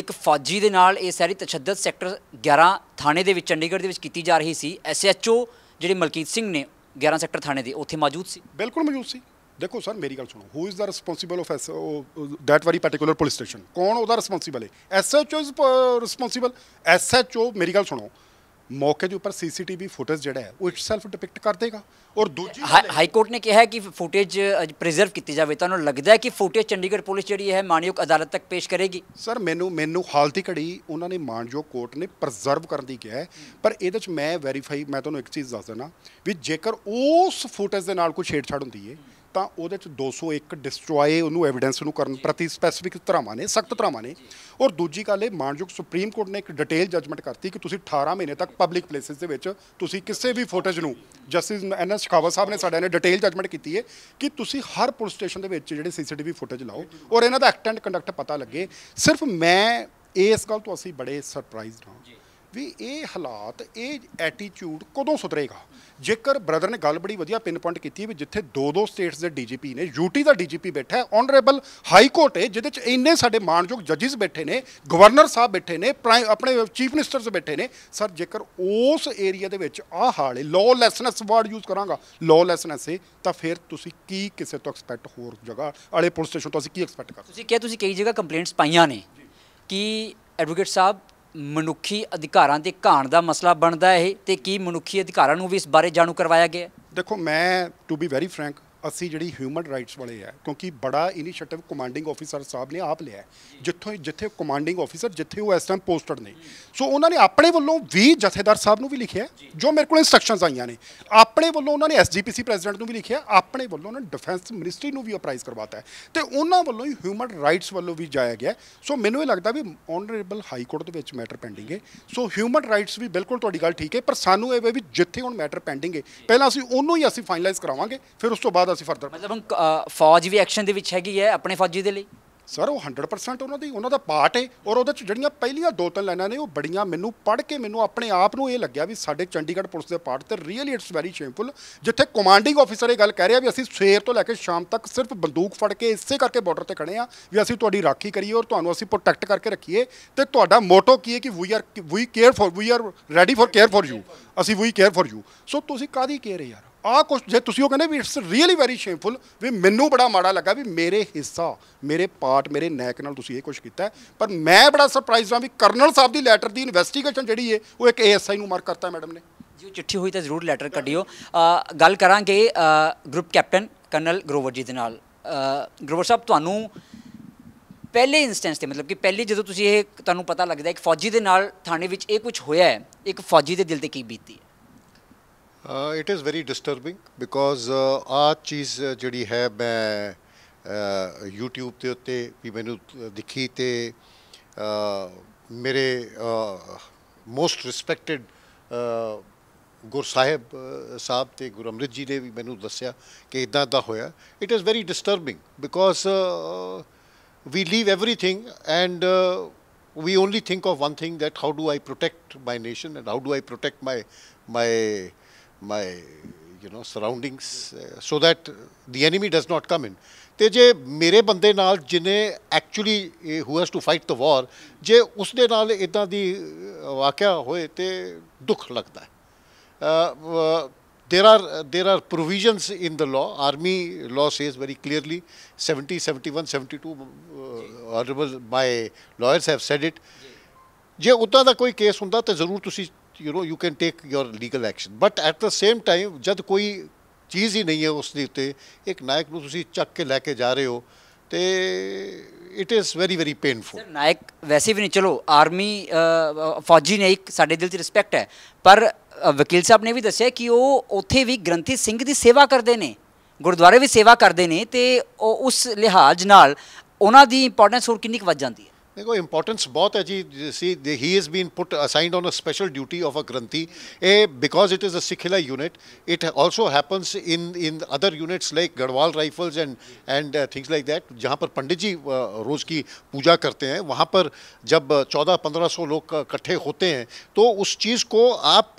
ਇੱਕ ਫੌਜੀ ਦੇ ਨਾਲ ਇਹ ਸਾਰੀ ਤਸ਼ੱਦਦ ਸੈਕਟਰ 11 ਥਾਣੇ ਦੇ ਵਿੱਚ ਚੰਡੀਗੜ੍ਹ ਦੇ ਵਿੱਚ ਕੀਤੀ ਜਾ ਰਹੀ ਸੀ ਐਸਐਚਓ ਜਿਹੜੇ ਮਲਕੀਤ ਸਿੰਘ ਨੇ 11 ਸੈਕਟਰ ਥਾਣੇ ਦੇ ਉੱਥੇ ਮੌਜੂਦ ਸੀ ਬਿਲਕੁਲ ਮੌਜੂਦ ਸੀ ਦੇਖੋ ਸਰ ਮੇਰੀ ਗੱਲ ਸੁਣੋ who is the responsible of as that very particular police station ਕੌਣ ਉਹਦਾ ਰਿਸਪੌਂਸਿਬਲ ਹੈ ਐਸਐਚਓ ਇਜ਼ ਰਿਸਪੌਂਸਿਬਲ ਐਸਐਚਓ ਮੇਰੀ ਗੱਲ ਸੁਣੋ ਮੌਕੇ ਦੇ ਉੱਪਰ ਸੀਸੀਟੀਵੀ ਫੁਟੇਜ ਜਿਹੜਾ ਹੈ ਉਹ ਇਟਸੈਲਫ ਡਿਪਿਕਟ ਕਰ ਦੇਗਾ ਔਰ ਦੂਜੀ ਹਾਈ ਕੋਰਟ ਨੇ ਕਿਹਾ ਹੈ ਕਿ ਫੁਟੇਜ ਪ੍ਰੀਜ਼ਰਵ ਕੀਤੀ ਜਾਵੇ ਤੁਹਾਨੂੰ ਲੱਗਦਾ ਹੈ ਕਿ ਫੁਟੇਜ ਚੰਡੀਗੜ੍ਹ ਪੁਲਿਸ ਜਿਹੜੀ ਹੈ ਮਾਨਯੋਗ ਅਦਾਲਤ ਤੱਕ ਪੇਸ਼ ਕਰੇਗੀ ਸਰ ਮੈਨੂੰ ਮੈਨੂੰ ਹਾਲ ਦੀ ਘੜੀ ਉਹਨਾਂ ਨੇ ਮਾਨਯੋਗ ਕੋਰਟ ਨੇ ਪ੍ਰੀਜ਼ਰਵ ਕਰਨ ਦੀ ਕਿਹਾ ਪਰ ਇਹਦੇ ਵਿੱਚ ਮੈਂ ਵੈਰੀਫਾਈ ਮੈਂ ਤੁਹਾਨੂੰ ਇੱਕ ਚੀਜ਼ ਦੱਸ ਦੇਣਾ ਵੀ ਜੇਕਰ ਉਸ ਫੁਟੇਜ ਦੇ ਨਾਲ ਕੋਈ ਛੇੜਛਾੜ ਹੁੰਦੀ ਹੈ ਤਾਂ ਉਹਦੇ ਚ 201 ਡਿਸਟਰੋਏ ਉਹਨੂੰ ਐਵੀਡੈਂਸ ਨੂੰ ਕਰਨ ਪ੍ਰਤੀ ਸਪੈਸੀਫਿਕ ਧਰਾਵਾਂ ਨੇ ਸਖਤ ਧਰਾਵਾਂ ਨੇ ਔਰ ਦੂਜੀ ਗੱਲ ਇਹ ਮਾਨਯੋਗ ਸੁਪਰੀਮ ਕੋਰਟ ਨੇ ਇੱਕ ਡਿਟੇਲ ਜਜਮੈਂਟ ਕਰਤੀ ਕਿ ਤੁਸੀਂ 18 ਮਹੀਨੇ ਤੱਕ ਪਬਲਿਕ ਪਲੇਸਿਸ ਦੇ ਵਿੱਚ ਤੁਸੀਂ ਕਿਸੇ ਵੀ ਫੁਟੇਜ ਨੂੰ ਜਸਟਿਸ ਐਨ ਐਸ ਸ਼ਖਾਵਾ ਸਾਹਿਬ ਨੇ ਸਾਡੇ ਨੇ ਡਿਟੇਲ ਜਜਮੈਂਟ ਕੀਤੀ ਹੈ ਕਿ ਤੁਸੀਂ ਹਰ ਪੁਲਿਸ ਸਟੇਸ਼ਨ ਦੇ ਵਿੱਚ ਜਿਹੜੇ ਸੀਸੀਟੀਵੀ ਫੁਟੇਜ ਲਾਓ ਔਰ ਇਹਨਾਂ ਦਾ ਐਕਟ ਐਂਡ ਕੰਡਕਟ ਪਤਾ ਲੱਗੇ ਸਿਰਫ ਮੈਂ ਇਸ ਗੱਲ ਤੋਂ ਅਸੀਂ ਬੜੇ ਸਰਪ੍ਰਾਈਜ਼ਡ ਹਾਂ ਵੀ ਇਹ ਹਾਲਾਤ ਇਹ ਐਟੀਟਿਊਡ ਕਦੋਂ ਸੁਧਰੇਗਾ ਜੇਕਰ ਬ੍ਰਦਰ ਨੇ ਗੱਲ ਬੜੀ ਵਧੀਆ ਪਿੰਨ ਪੁਆਇੰਟ ਕੀਤੀ ਵੀ ਜਿੱਥੇ ਦੋ ਦੋ ਸਟੇਟਸ ਦੇ ਡੀਜੀਪੀ ਨੇ ਯੂਟੀ ਦਾ ਡੀਜੀਪੀ ਬੈਠਾ ਹੈ ਆਨਰੇਬਲ ਹਾਈ ਕੋਰਟ ਹੈ ਜਿਹਦੇ ਚ ਇੰਨੇ ਸਾਡੇ ਮਾਨਯੋਗ ਜੱਜਿਸ ਬੈਠੇ ਨੇ ਗਵਰਨਰ ਸਾਹਿਬ ਬੈਠੇ ਨੇ ਆਪਣੇ ਚੀਫ ਮਿਨਿਸਟਰਸ ਬੈਠੇ ਨੇ ਸਰ ਜੇਕਰ ਉਸ ਏਰੀਆ ਦੇ ਵਿੱਚ ਆ ਹਾਲ ਹਾਲੇ ਲਾਅਲੈਸਨੈਸ ਵਰਡ ਯੂਜ਼ ਕਰਾਂਗਾ ਲਾਅਲੈਸਨੈਸ ਹੈ ਤਾਂ ਫਿਰ ਤੁਸੀਂ ਕੀ ਕਿਸੇ ਤੋਂ ਐਕਸਪੈਕਟ ਹੋਰ ਜਗ੍ਹਾ ਵਾਲੇ ਪੁਲਿਸ ਸਟੇਸ਼ਨ ਤੋਂ ਅਸੀਂ ਕੀ ਐਕਸਪੈਕਟ ਕਰ ਤੁਸੀਂ ਕਿਹਾ ਤੁਸੀਂ ਕਈ ਜਗ੍ਹਾ ਕੰਪਲੇਂਟਸ ਪਾਈਆਂ ਨੇ ਕਿ ਐਡਵੋਕੇਟ ਸਾਹਿਬ ਮਨੁੱਖੀ ਅਧਿਕਾਰਾਂ ਦੇ ਘਾਣ ਦਾ ਮਸਲਾ ਬਣਦਾ ਹੈ ਤੇ ਕੀ ਮਨੁੱਖੀ ਅਧਿਕਾਰਾਂ ਨੂੰ ਵੀ ਇਸ ਬਾਰੇ ਜਾਣੂ ਕਰਵਾਇਆ ਗਿਆ ਦੇਖੋ ਮੈਂ ਟੂ ਬੀ ਵੈਰੀ ਫ੍ਰੈਂਕ ਅਸੀਂ ਜਿਹੜੀ ਹਿਊਮਨ ਰਾਈਟਸ ਵਾਲੇ ਆ ਕਿਉਂਕਿ ਬੜਾ ਇਨੀਸ਼ੀਏਟਿਵ ਕਮਾਂਡਿੰਗ ਆਫੀਸਰ ਸਾਹਿਬ ਨੇ ਆਪ ਲਿਆ ਜਿੱਥੋਂ ਜਿੱਥੇ ਕਮਾਂਡਿੰਗ ਆਫੀਸਰ ਜਿੱਥੇ ਉਹ ਇਸ ਟਾਈਮ ਪੋਸਟਡ ਨੇ ਸੋ ਉਹਨਾਂ ਨੇ ਆਪਣੇ ਵੱਲੋਂ ਵੀ ਜਥੇਦਾਰ ਸਾਹਿਬ ਨੂੰ ਵੀ ਲਿਖਿਆ ਜੋ ਮੇਰੇ ਕੋਲ ਇਨਸਟਰਕਸ਼ਨਸ ਆਈਆਂ ਨੇ ਆਪਣੇ ਵੱਲੋਂ ਉਹਨਾਂ ਨੇ ਐਸਜੀਪੀਸੀ ਪ੍ਰੈਜ਼ੀਡੈਂਟ ਨੂੰ ਵੀ ਲਿਖਿਆ ਆਪਣੇ ਵੱਲੋਂ ਉਹਨਾਂ ਡਿਫੈਂਸ ਮਿਨਿਸਟਰੀ ਨੂੰ ਵੀ ਅਪਰਾਈਜ਼ ਕਰਵਾਤਾ ਹੈ ਤੇ ਉਹਨਾਂ ਵੱਲੋਂ ਹੀ ਹਿਊਮਨ ਰਾਈਟਸ ਵੱਲੋਂ ਵੀ ਜਾਇਆ ਗਿਆ ਸੋ ਮੈਨੂੰ ਇਹ ਲੱਗਦਾ ਵੀ ਆਨਰੇਬਲ ਹਾਈ ਕੋਰਟ ਦੇ ਵਿੱਚ ਮੈਟਰ ਪੈਂਡਿੰਗ ਹੈ ਸੋ ਹਿਊਮਨ ਰਾਈਟਸ ਵੀ ਬਿਲਕੁਲ ਤੁਹਾਡੀ ਗੱਲ ਠੀਕ ਹੈ ਪਰ ਸਾਨੂੰ ਇਹ ਵੀ ਜਿੱਥੇ ਹੁਣ ਮੈਟਰ ਪੈਂਡਿੰਗ ਹੈ ਪਹਿਲਾਂ ਅਸੀਂ ਉਹਨੂੰ ਹੀ ਅਸੀਂ ਫਾਈਨਲਾਈਜ਼ ਕਰਾਵਾਂਗੇ ਫਿਰ ਉਸ ਤੋਂ ਬਾਅਦ ਸੀ ਫਰਦਰ ਮਤਲਬ ਫੌਜ ਵੀ ਐਕਸ਼ਨ ਦੇ ਵਿੱਚ ਹੈਗੀ ਹੈ ਆਪਣੇ ਫੌਜੀ ਦੇ ਲਈ ਸਰ ਉਹ 100% ਉਹਨਾਂ ਦੀ ਉਹਨਾਂ ਦਾ ਪਾਰਟ ਹੈ ਔਰ ਉਹਦੇ ਚ ਜਿਹੜੀਆਂ ਪਹਿਲੀਆਂ ਦੋ ਤਿੰਨ ਲਾਈਨਾਂ ਨੇ ਉਹ ਬੜੀਆਂ ਮੈਨੂੰ ਪੜ੍ਹ ਕੇ ਮੈਨੂੰ ਆਪਣੇ ਆਪ ਨੂੰ ਇਹ ਲੱਗਿਆ ਵੀ ਸਾਡੇ ਚੰਡੀਗੜ੍ਹ ਪੁਲਿਸ ਦੇ ਪਾਰਟ ਤੇ ਰੀਅਲੀ ਇਟਸ ਵੈਰੀ ਸ਼ੇਮਫੁਲ ਜਿੱਥੇ ਕਮਾਂਡਿੰਗ ਆਫੀਸਰ ਇਹ ਗੱਲ ਕਹਿ ਰਿਹਾ ਵੀ ਅਸੀਂ ਸਵੇਰ ਤੋਂ ਲੈ ਕੇ ਸ਼ਾਮ ਤੱਕ ਸਿਰਫ ਬੰਦੂਕ ਫੜ ਕੇ ਇਸੇ ਕਰਕੇ ਬਾਰਡਰ ਤੇ ਖੜੇ ਆ ਵੀ ਅਸੀਂ ਤੁਹਾਡੀ ਰਾਖੀ ਕਰੀਏ ਔਰ ਤੁਹਾਨੂੰ ਅਸੀਂ ਪ੍ਰੋਟੈਕਟ ਕਰਕੇ ਰੱਖੀਏ ਤੇ ਤੁਹਾਡਾ ਮੋਟੋ ਕੀ ਹੈ ਕਿ we are we care for we are ready for care for you ਅਸੀਂ ਵੀ ਕੇਅਰ ਫॉर ਯੂ ਸੋ ਤੁਸੀਂ ਕਾਦੀ ਕੇਅਰ ਯਾਰ ਆ ਕੁਝ ਜੇ ਤੁਸੀਂ ਉਹ ਕਹਿੰਦੇ ਵੀ ਇਟਸ ਰੀਅਲੀ ਵੈਰੀ ਸ਼ੇਮਫੁਲ ਵੀ ਮੈਨੂੰ ਬੜਾ ਮਾੜਾ ਲੱਗਾ ਵੀ ਮੇਰੇ ਹਿੱਸਾ ਮੇਰੇ ਪਾਰਟ ਮੇਰੇ ਨੈਕ ਨਾਲ ਤੁਸੀਂ ਇਹ ਕੁਝ ਕੀਤਾ ਪਰ ਮੈਂ ਬੜਾ ਸਰਪ੍ਰਾਈਜ਼ ਹਾਂ ਵੀ ਕਰਨਲ ਸਾਹਿਬ ਦੀ ਲੈਟਰ ਦੀ ਇਨਵੈਸਟੀਗੇਸ਼ਨ ਜਿਹੜੀ ਹੈ ਉਹ ਇੱਕ ਏਐਸਆਈ ਨੂੰ ਮਾਰਕ ਕਰਤਾ ਮੈਡਮ ਨੇ ਜੀ ਚਿੱਠੀ ਹੋਈ ਤਾਂ ਜ਼ਰੂਰ ਲੈਟਰ ਕੱਢਿਓ ਗੱਲ ਕਰਾਂਗੇ ਗਰੁੱਪ ਕੈਪਟਨ ਕਰਨਲ ਗਰੋਵਰ ਜੀ ਦੇ ਨਾਲ ਗਰੋਵਰ ਸਾਹਿਬ ਤੁਹਾਨੂੰ ਪਹਿਲੇ ਇਨਸਟੈਂਸ ਤੇ ਮਤਲਬ ਕਿ ਪਹਿਲੀ ਜਦੋਂ ਤੁਸੀਂ ਇਹ ਤੁਹਾਨੂੰ ਪਤਾ ਲੱਗਦਾ ਇੱਕ ਫੌਜੀ ਦੇ ਨਾਲ ਥਾਣੇ ਵਿੱਚ ਇਹ ਕੁਝ ਹੋਇਆ ਹੈ ਇੱਕ ਫੌਜੀ ਦੇ ਦਿਲ ਤੇ ਕੀ ਬੀਤੀ it is very disturbing because ਆ ਚੀਜ਼ ਜਿਹੜੀ ਹੈ ਮੈਂ YouTube ਤੇ ਉੱਤੇ ਵੀ ਮੈਨੂੰ ਦਿਖੀ ਤੇ ਮੇਰੇ ਮੋਸਟ ਰਿਸਪੈਕਟਡ ਗੁਰ ਸਾਹਿਬ ਸਾਹਿਬ ਤੇ ਗੁਰ ਅਮਰਿਤ ਜੀ ਨੇ ਵੀ ਮੈਨੂੰ ਦੱਸਿਆ ਕਿ ਇਦਾਂ ਦਾ ਹੋਇਆ it is very disturbing because we leave everything and uh, we only think of one thing that how do I protect my nation and how do I protect my my my you know surroundings uh, so that the enemy does not come in te je mere bande ਨਾਲ jinne actually who has to fight the war je us de ਨਾਲ ਇਦਾਂ di ਵਾਕਿਆ hoye te dukh lagda ਹੈ there are there are provisions in the law army law says very clearly 70 71 72 uh, honorable my lawyers have said it ਜੇ ਉਦਾਂ ਦਾ ਕੋਈ case ਹੁੰਦਾ ਤੇ ਜ਼ਰੂਰ ਤੁਸੀਂ you know you can take your legal action but at the same time ਜਦ ਕੋਈ ਚੀਜ਼ ਹੀ ਨਹੀਂ ਹੈ ਉਸ ਦੇ ਉੱਤੇ ਇੱਕ ਨਾਇਕ ਨੂੰ ਤੁਸੀਂ ਚੱਕ ਕੇ ਲੈ ਕੇ ਜਾ ਰਹੇ ਹੋ ਤੇ it is very very painful sir Naik ਵੈਸੇ ਵੀ ਨਹੀਂ ਚਲੋ ਆਰਮੀ ਫੌਜੀ ਨੇ ਇੱਕ ਸਾਡੇ ਦਿਲ 'ਚ ਰਿਸਪੈਕਟ ਹੈ ਪਰ ਵਕੀਲ ਸਾਹਿਬ ਨੇ ਵੀ ਦੱਸਿਆ ਕਿ ਉਹ ਉੱਥੇ ਵੀ ਗ੍ਰੰਥੀ ਸਿੰਘ ਦੀ ਸੇਵਾ ਕਰਦੇ ਨੇ ਗੁਰਦੁਆਰੇ ਵੀ ਸੇਵਾ ਕਰਦੇ ਨੇ ਤੇ ਉਸ ਲਿਹਾਜ਼ ਨਾਲ ਉਹਨਾਂ ਦੀ ਇੰਪੋਰਟੈਂਸ ਹੋਰ ਕਿੰਨੀ ਕੁ ਵੱਧ ਜਾਂਦੀ ਹੈ देखो इम्पोर्टेंस बहुत है जी सी he is been put assigned on a special duty of a granthi ए बिकॉज इट इज़ अ सिखिला unit it also happens in in other units like Garhwal rifles and and things like that जहाँ पर पंडित जी uh, रोज़ की पूजा करते हैं वहाँ पर जब uh, चौदह पंद्रह सौ लोग uh, इकट्ठे होते हैं तो उस चीज़ को आप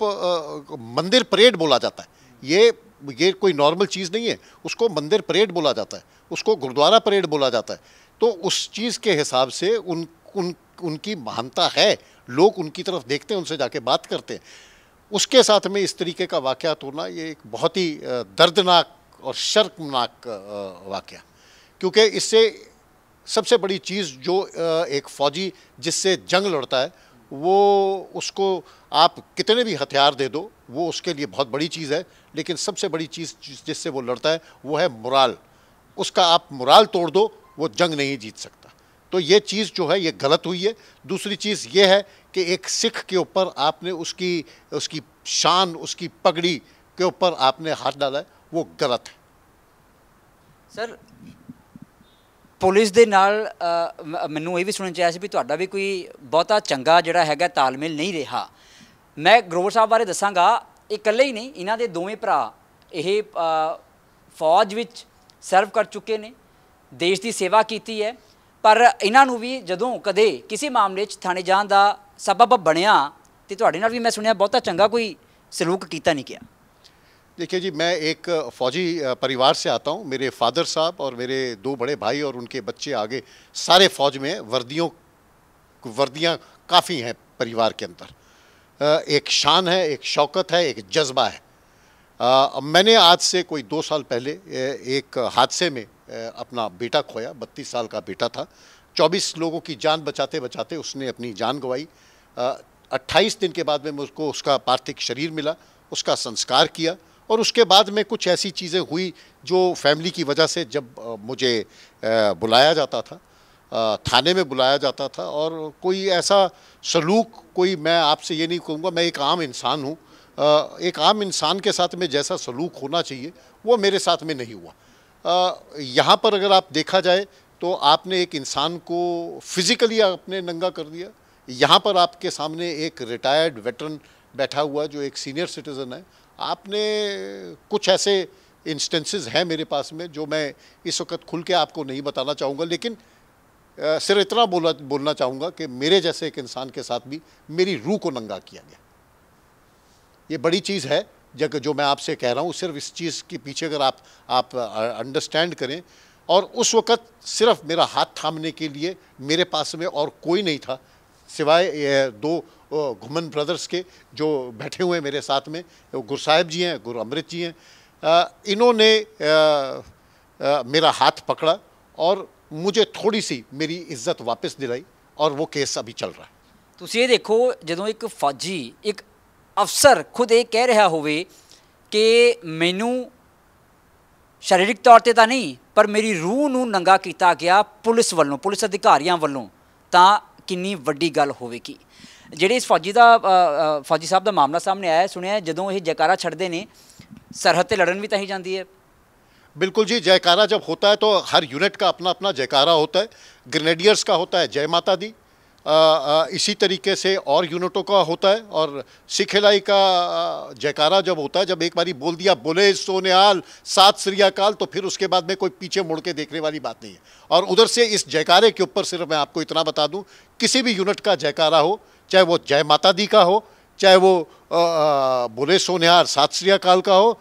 मंदिर परेड बोला जाता है ये ये कोई नॉर्मल चीज़ नहीं है उसको मंदिर परेड बोला जाता है उसको गुरुद्वारा परेड बोला जाता है तो उस चीज़ के हिसाब से उन उन उनकी महानता है लोग उनकी तरफ देखते हैं उनसे जाके बात करते हैं उसके साथ में इस तरीके का वाक़ होना ये एक बहुत ही दर्दनाक और शर्मनाक वाक़ क्योंकि इससे सबसे बड़ी चीज़ जो एक फ़ौजी जिससे जंग लड़ता है वो उसको आप कितने भी हथियार दे दो वो उसके लिए बहुत बड़ी चीज़ है लेकिन सबसे बड़ी चीज़ जिससे वो लड़ता है वो है मुराल उसका आप मुराल तोड़ दो वो जंग नहीं जीत सकता तो ये चीज़ जो है ये गलत हुई है दूसरी चीज़ ये है कि एक सिख के ऊपर आपने उसकी उसकी शान उसकी पगड़ी के ऊपर आपने हाथ डाला है वो गलत है ਸਰ ਪੁਲਿਸ ਦੇ ਨਾਲ ਮੈਨੂੰ ਇਹ ਵੀ ਸੁਣਨ ਚ ਆਇਆ ਸੀ ਵੀ ਤੁਹਾਡਾ ਵੀ ਕੋਈ ਬਹੁਤਾ ਚੰਗਾ ਜਿਹੜਾ ਹੈਗਾ ਤਾਲਮੇਲ ਨਹੀਂ ਰਿਹਾ ਮੈਂ ਗਰੋਵਰ ਸਾਹਿਬ ਬਾਰੇ ਦੱਸਾਂਗਾ ਇਕੱਲੇ ਹੀ ਨਹੀਂ ਇਹਨਾਂ ਦੇ ਦੋਵੇਂ ਭਰਾ ਇਹ ਫੌਜ ਵਿੱਚ ਸਰਵ ਕਰ ਚੁੱਕੇ ਨੇ देश की सेवा की है पर ਇਹਨਾਂ भी ਵੀ ਜਦੋਂ ਕਦੇ ਕਿਸੇ ਮਾਮਲੇ 'ਚ ਥਾਣੇ ਜਾਣ ਦਾ ਸਬਬ ਬਣਿਆ ਤੇ ਤੁਹਾਡੇ ਨਾਲ ਵੀ ਮੈਂ ਸੁਣਿਆ ਬਹੁਤਾ ਚੰਗਾ किया ਸਲੂਕ देखिए जी मैं एक फ़ौजी परिवार से आता हूँ मेरे फादर साहब और मेरे दो बड़े भाई और उनके बच्चे आगे सारे फौज में वर्दियों वर्दियाँ काफ़ी हैं परिवार के अंदर एक शान है एक शौकत है एक जज्बा है मैंने आज से कोई दो साल पहले एक हादसे में अपना बेटा खोया बत्तीस साल का बेटा था चौबीस लोगों की जान बचाते बचाते उसने अपनी जान गंवाई अट्ठाईस दिन के बाद में मुझको उसका पार्थिव शरीर मिला उसका संस्कार किया और उसके बाद में कुछ ऐसी चीज़ें हुई जो फैमिली की वजह से जब मुझे बुलाया जाता था थाने में बुलाया जाता था और कोई ऐसा सलूक कोई मैं आपसे ये नहीं कहूँगा मैं एक आम इंसान हूँ एक आम इंसान के साथ में जैसा सलूक होना चाहिए वो मेरे साथ में नहीं हुआ यहाँ पर अगर आप देखा जाए तो आपने एक इंसान को फिज़िकली आपने नंगा कर दिया यहाँ पर आपके सामने एक रिटायर्ड वेटरन बैठा हुआ जो एक सीनियर सिटीज़न है आपने कुछ ऐसे इंस्टेंसेस हैं मेरे पास में जो मैं इस वक्त खुल के आपको नहीं बताना चाहूँगा लेकिन सिर्फ इतना बोला बोलना चाहूँगा कि मेरे जैसे एक इंसान के साथ भी मेरी रूह को नंगा किया गया ये बड़ी चीज़ है जब जो मैं आपसे कह रहा हूँ सिर्फ इस चीज़ के पीछे अगर आप आप अंडरस्टैंड करें और उस वक़्त सिर्फ मेरा हाथ थामने के लिए मेरे पास में और कोई नहीं था सिवाय दो घुमन ब्रदर्स के जो बैठे हुए हैं मेरे साथ में गुरु साहिब जी हैं गुरु अमृत जी हैं इन्होंने मेरा हाथ पकड़ा और मुझे थोड़ी सी मेरी इज्जत वापस दिलाई और वो केस अभी चल रहा है तुम ये देखो जो एक फौजी एक ਅਫਸਰ ਖੁਦ ਇਹ ਕਹਿ ਰਿਹਾ ਹੋਵੇ ਕਿ ਮੈਨੂੰ ਸਰੀਰਕ ਤੌਰ ਤੇ ਤਾਂ ਨਹੀਂ ਪਰ ਮੇਰੀ ਰੂਹ ਨੂੰ ਨੰਗਾ ਕੀਤਾ ਗਿਆ ਪੁਲਿਸ ਵੱਲੋਂ ਪੁਲਿਸ ਅਧਿਕਾਰੀਆਂ ਵੱਲੋਂ ਤਾਂ ਕਿੰਨੀ ਵੱਡੀ ਗੱਲ ਹੋਵੇਗੀ ਜਿਹੜੇ ਇਸ ਫੌਜੀ ਦਾ ਫੌਜੀ ਸਾਹਿਬ ਦਾ ਮਾਮਲਾ ਸਾਹਮਣੇ ਆਇਆ ਸੁਣਿਆ ਜਦੋਂ ਇਹ ਜੈਕਾਰਾ ਛੱਡਦੇ ਨੇ ਸਰਹੱਦ ਤੇ ਲੜਨ ਵੀ ਤਾਂ ਹੀ ਜਾਂਦੀ ਹੈ ਬਿਲਕੁਲ ਜੀ ਜੈਕਾਰਾ जब ਹੁੰਦਾ ਹੈ ਤਾਂ ਹਰ ਯੂਨਿਟ ਦਾ ਆਪਣਾ ਆਪਣਾ ਜੈਕਾਰਾ ਹੁੰਦਾ ਹੈ ਗ੍ਰੇਨੇਡੀਅਰਸ ਦਾ ਹੁੰਦਾ ਹੈ ਜੈ ਮਾਤਾ ਦੀ इसी तरीके से और यूनिटों का होता है और सिखिलाई का जयकारा जब होता है जब एक बारी बोल दिया बोले सोनेहाल सात श्रियाकाल तो फिर उसके बाद में कोई पीछे मुड़ के देखने वाली बात नहीं है और उधर से इस जयकारे के ऊपर सिर्फ मैं आपको इतना बता दूँ किसी भी यूनिट का जयकारा हो चाहे वो जय माता दी का हो चाहे वो बोले सोनिहार सात श्रियाकाल का हो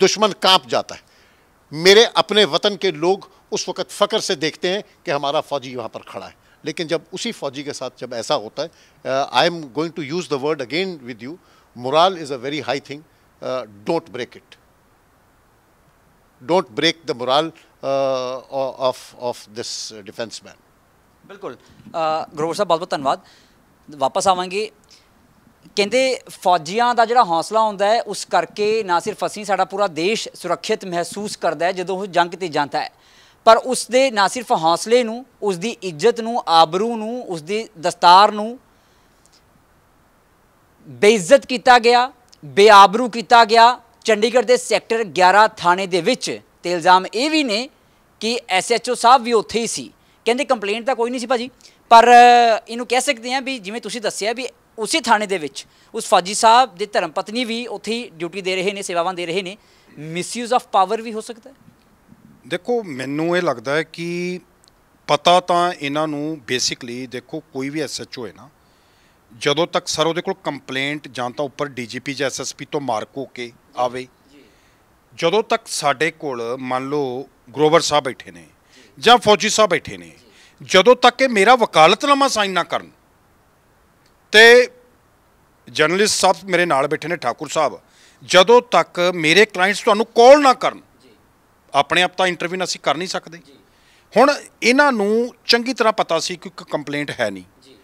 दुश्मन कांप जाता है मेरे अपने वतन के लोग उस वक़्त फ़ख्र से देखते हैं कि हमारा फ़ौजी वहाँ पर खड़ा है लेकिन जब उसी फौजी के साथ जब ऐसा होता है I am going to use the word again with you morale is a very high thing don't break it don't break the morale of of this defence man ਬਿਲਕੁਲ ਗਰੋਵਰ ਸਾਹਿਬ ਬਹੁਤ ਬਹੁਤ ਧੰਨਵਾਦ ਵਾਪਸ ਆਵਾਂਗੇ ਕਹਿੰਦੇ ਫੌਜੀਆਂ ਦਾ ਜਿਹੜਾ ਹੌਸਲਾ ਹੁੰਦਾ ਹੈ ਉਸ ਕਰਕੇ ਨਾ ਸਿਰਫ ਅਸੀਂ ਸਾਡਾ ਪੂਰਾ ਦੇਸ਼ ਸੁਰੱਖਿਅਤ ਮਹਿਸੂਸ ਕਰਦਾ ਹੈ ਜਦੋਂ ਉਹ ਜੰਗ ਤੇ ਜਾਂਦਾ ਹੈ ਪਰ ਉਸ ਦੇ ਨਾ ਸਿਰਫ ਹੌਸਲੇ ਨੂੰ ਉਸ ਦੀ ਇੱਜ਼ਤ ਨੂੰ ਆਬਰੂ ਨੂੰ ਉਸ ਦੀ ਦਸਤਾਰ ਨੂੰ ਬੇਇੱਜ਼ਤ ਕੀਤਾ ਗਿਆ ਬੇਆਬਰੂ ਕੀਤਾ ਗਿਆ ਚੰਡੀਗੜ੍ਹ ਦੇ ਸੈਕਟਰ 11 ਥਾਣੇ ਦੇ ਵਿੱਚ ਤੇ ਇਲਜ਼ਾਮ ਇਹ ਵੀ ਨੇ ਕਿ ਐਸਐਚਓ ਸਾਹਿਬ ਵੀ ਉੱਥੇ ਹੀ ਸੀ ਕਹਿੰਦੇ ਕੰਪਲੇਂਟ ਤਾਂ ਕੋਈ ਨਹੀਂ ਸੀ ਭਾਜੀ ਪਰ ਇਹਨੂੰ ਕਹਿ ਸਕਦੇ ਆ ਵੀ ਜਿਵੇਂ ਤੁਸੀਂ ਦੱਸਿਆ ਵੀ ਉਸੇ ਥਾਣੇ ਦੇ ਵਿੱਚ ਉਸ ਫਾਜੀ ਸਾਹਿਬ ਦੇ ਧਰਮ ਪਤਨੀ ਵੀ ਉੱਥੇ ਹੀ ਡਿਊਟੀ ਦੇ ਰਹੇ ਨੇ ਸੇਵਾਵਾਂ ਦੇ ਰਹੇ ਨੇ ਮਿਸਯੂਜ਼ ਆਫ ਪਾਵਰ ਵੀ ਹੋ ਸਕਦਾ ਹੈ ਦੇਖੋ ਮੈਨੂੰ ਇਹ ਲੱਗਦਾ ਹੈ ਕਿ ਪਤਾ ਤਾਂ ਇਹਨਾਂ ਨੂੰ ਬੇਸਿਕਲੀ ਦੇਖੋ ਕੋਈ ਵੀ ਐਸਐਚਓ ਹੈ ਨਾ ਜਦੋਂ ਤੱਕ ਸਰ ਉਹਦੇ ਕੋਲ ਕੰਪਲੇਂਟ ਜਾਂ ਤਾਂ ਉੱਪਰ ਡੀਜੀਪੀ ਜਾਂ ਐਸਐਸਪੀ ਤੋਂ ਮਾਰਕ ਹੋ ਕੇ ਆਵੇ ਜਦੋਂ ਤੱਕ ਸਾਡੇ ਕੋਲ ਮੰਨ ਲਓ ਗਰੋਵਰ ਸਾਹਿਬ ਬੈਠੇ ਨੇ ਜਾਂ ਫੌਜੀ ਸਾਹਿਬ ਬੈਠੇ ਨੇ ਜਦੋਂ ਤੱਕ ਇਹ ਮੇਰਾ ਵਕਾਲਤਨਾਮਾ ਸਾਈਨ ਨਾ ਕਰਨ ਤੇ ਜਰਨਲਿਸਟ ਸਾਹਿਬ ਮੇਰੇ ਨਾਲ ਬੈਠੇ ਨੇ ਠਾਕੁਰ ਸਾਹਿਬ ਜਦੋਂ ਤੱਕ ਮੇਰੇ ਕਲਾਇੰਟਸ ਤੁਹਾਨੂੰ ਕਾਲ ਨਾ ਕਰਨ ਆਪਣੇ ਆਪ ਤਾਂ ਇੰਟਰਵਿਊ ਅਸੀਂ ਕਰ ਨਹੀਂ ਸਕਦੇ ਹੁਣ ਇਹਨਾਂ ਨੂੰ ਚੰਗੀ ਤਰ੍ਹਾਂ ਪਤਾ ਸੀ ਕਿ ਇੱਕ ਕੰਪਲੇਂਟ ਹੈ ਨਹੀਂ ਜੀ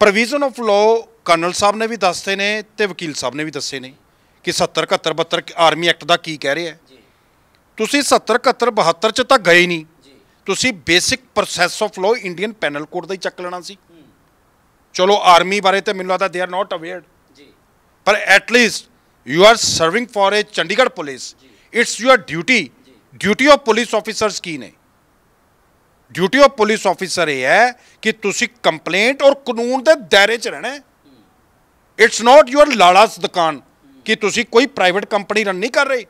ਪ੍ਰੋਵੀਜ਼ਨ ਆਫ ਲਾਅ ਕਰਨਲ ਸਾਹਿਬ ਨੇ ਵੀ ਦੱਸਦੇ ਨੇ ਤੇ ਵਕੀਲ ਸਾਹਿਬ ਨੇ ਵੀ ਦੱਸੇ ਨੇ ਕਿ 70 71 72 ਆਰਮੀ ਐਕਟ ਦਾ ਕੀ ਕਹਿ ਰਿਹਾ ਜੀ ਤੁਸੀਂ 70 71 72 ਚ ਤਾਂ ਗਏ ਨਹੀਂ ਤੁਸੀਂ basic process of law Indian penal code ਦਾ ਹੀ ਚੱਕ ਲੈਣਾ ਸੀ ਚਲੋ ਆਰਮੀ ਬਾਰੇ ਤੇ ਮੈਨੂੰ ਲੱਗਦਾ ਦੇ ਆਰ ਨਾਟ ਅਵੇਅਰ ਜੀ ਪਰ at least you are serving for a Chandigarh police it's your duty duty of police officers ਕੀ ਨੇ ਡਿਊਟੀ ਆਫ ਪੁਲਿਸ ਆਫੀਸਰ ਇਹ ਹੈ ਕਿ ਤੁਸੀਂ ਕੰਪਲੇਂਟ ਔਰ ਕਾਨੂੰਨ ਦੇ ਦਾਇਰੇ 'ਚ ਰਹਿਣਾ ਇਟਸ ਨਾਟ ਯੂਰ ਲਾੜਾਸ ਦੁਕਾਨ ਕਿ ਤੁਸੀਂ ਕੋਈ ਪ੍ਰਾਈਵੇਟ ਕੰਪਨੀ ਰਨ ਨਹੀਂ ਕਰ ਰਹੇ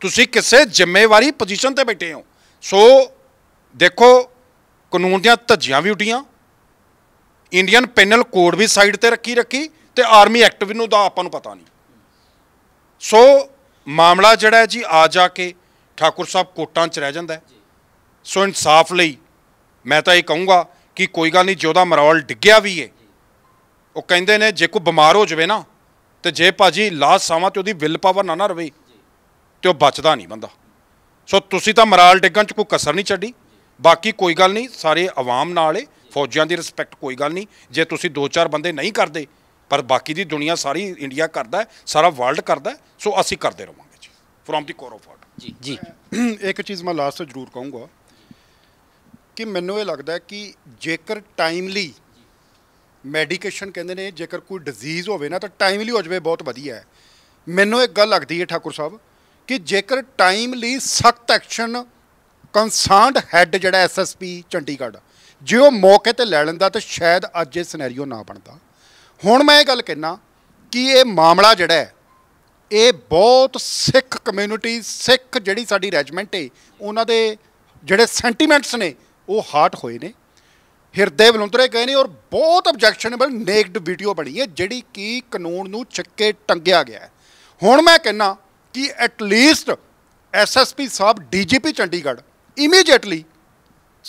ਤੁਸੀਂ ਕਿਸੇ ਜ਼ਿੰਮੇਵਾਰੀ ਪੋਜੀਸ਼ਨ ਤੇ ਬੈਠੇ ਹੋ ਸੋ ਦੇਖੋ ਕਾਨੂੰਨ ਦੀਆਂ ਧੱਜੀਆਂ ਵੀ ਉੱਡੀਆਂ ਇੰਡੀਅਨ ਪੈਨਲ ਕੋਡ ਵੀ ਸਾਈਡ ਤੇ ਰੱਖੀ ਰੱਖੀ ਤੇ ਆਰਮੀ ਐਕਟ ਵੀ ਨੂੰ ਦਾ ਆਪਾਂ ਨੂੰ ਪਤਾ ਨਹੀਂ ਸੋ ਮਾਮਲਾ ਜਿਹੜਾ ਜੀ ਆ ਜਾ ਕੇ ਠਾਕੁਰ ਸਾਹਿਬ ਕੋਟਾਂ 'ਚ ਰਹਿ ਜਾਂਦਾ ਸੋ ਇਨਸਾਫ ਲਈ ਮੈਂ ਤਾਂ ਇਹ ਕਹੂੰਗਾ ਕਿ ਕੋਈ ਗੱਲ ਨਹੀਂ ਜੋਦਾ ਮਰੌਲ ਡਿੱਗਿਆ ਵੀ ਏ ਉਹ ਕਹਿੰਦੇ ਨੇ ਜੇ ਕੋਈ ਬਿਮਾਰ ਹੋ ਜਾਵੇ ਨਾ ਤੇ ਜੇ ਭਾਜੀ ਲਾਸ਼ ਸਾਵਾਂ ਤੇ ਉਹਦੀ ਵਿਲ ਪਾਵਰ ਨਾ ਨਾ ਰਵੇ ਤੇ ਉਹ ਬਚਦਾ ਨਹੀਂ ਬੰਦਾ ਸੋ ਤੁਸੀਂ ਤਾਂ ਮਰਾਲ ਡਿੱਗਣ 'ਚ ਕੋਈ ਕਸਰ ਨਹੀਂ ਛੱਡੀ ਬਾਕੀ ਕੋਈ ਗੱਲ ਨਹੀਂ ਸਾਰੇ ਆਵਾਮ ਨਾਲ ਏ ਫੌਜੀਆਂ ਦੀ ਰਿਸਪੈਕਟ ਕੋਈ ਗੱਲ ਨਹੀਂ ਜੇ ਤੁਸੀਂ ਦੋ ਚਾਰ ਬੰਦੇ ਨਹੀਂ ਕਰਦੇ ਪਰ ਬਾਕੀ ਦੀ ਦੁਨੀਆ ਸਾਰੀ ਇੰਡੀਆ ਕਰਦਾ ਸਾਰਾ ਵਰਲਡ ਕਰਦਾ ਸੋ ਅਸੀਂ ਕਰਦੇ ਰਵਾਂਗੇ ਜੀ ਫਰੋਮ ਦੀ ਕੋਰ ਆਫ ਜੀ ਜੀ ਇੱਕ ਚੀਜ਼ ਮੈਂ ਲਾਸਟ ਜ਼ਰੂਰ ਕਹੂੰਗਾ ਕਿ ਮੈਨੂੰ ਇਹ ਲੱਗਦਾ ਕਿ ਜੇਕਰ ਟਾਈਮਲੀ ਮੈਡੀਕੇਸ਼ਨ ਕਹਿੰਦੇ ਨੇ ਜੇਕਰ ਕੋਈ ਡਿਜ਼ੀਜ਼ ਹੋਵੇ ਨਾ ਤਾਂ ਟਾਈਮਲੀ ਹੋ ਜਵੇ ਬਹੁਤ ਵਧੀਆ ਹੈ ਮੈਨੂੰ ਇੱਕ ਗੱਲ ਲੱਗਦੀ ਹੈ ਠਾਕੁਰ ਸਾਹਿਬ ਕਿ ਜੇਕਰ ਟਾਈਮਲੀ ਸਖਤ ਐਕਸ਼ਨ ਕਨਸਰਨਡ ਹੈੱਡ ਜਿਹੜਾ ਐਸਐਸਪੀ ਚੰਡੀਗੜ੍ਹ ਜੇ ਉਹ ਮੌਕੇ ਤੇ ਲੈ ਲੈਂਦਾ ਤਾਂ ਸ਼ਾਇਦ ਅੱਜ ਇਹ ਸਿਨੈਰੀਓ ਨਾ ਬਣਦਾ ਹੁਣ ਮੈਂ ਇਹ ਗੱਲ ਕਹਿਣਾ ਕਿ ਇਹ ਮਾਮਲਾ ਜਿਹੜਾ ਹੈ ਇਹ ਬਹੁਤ ਸਿੱਖ ਕਮਿਊਨਿਟੀ ਸਿੱਖ ਜਿਹੜੀ ਸਾਡੀ ਰੈਜੀਮੈਂਟ ਹੈ ਉਹਨਾਂ ਦੇ ਜਿਹੜੇ ਸੈਂਟੀਮੈਂਟਸ ਨੇ ਉਹ ਹਾਰਟ ਹੋਏ ਨੇ ਹਿਰਦੇ ਬਲੁੰਦਰੇ ਗਏ ਨੇ ਔਰ ਬਹੁਤ ਆਬਜੈਕਸ਼ਨੇਬਲ ਨੇਕਡ ਵੀਡੀਓ ਬਣੀ ਹੈ ਜਿਹੜੀ ਕਿ ਕਾਨੂੰਨ ਨੂੰ ਛੱਕੇ ਟੰਗਿਆ ਗਿਆ ਹੁਣ ਮੈਂ ਕਹਿੰਨਾ ਕਿ ਐਟ ਲੀਸਟ ਐਸਐਸਪੀ ਸਾਹਿਬ ਡੀਜੀਪੀ ਚੰਡੀਗੜ੍ਹ ਇਮੀਡੀਏਟਲੀ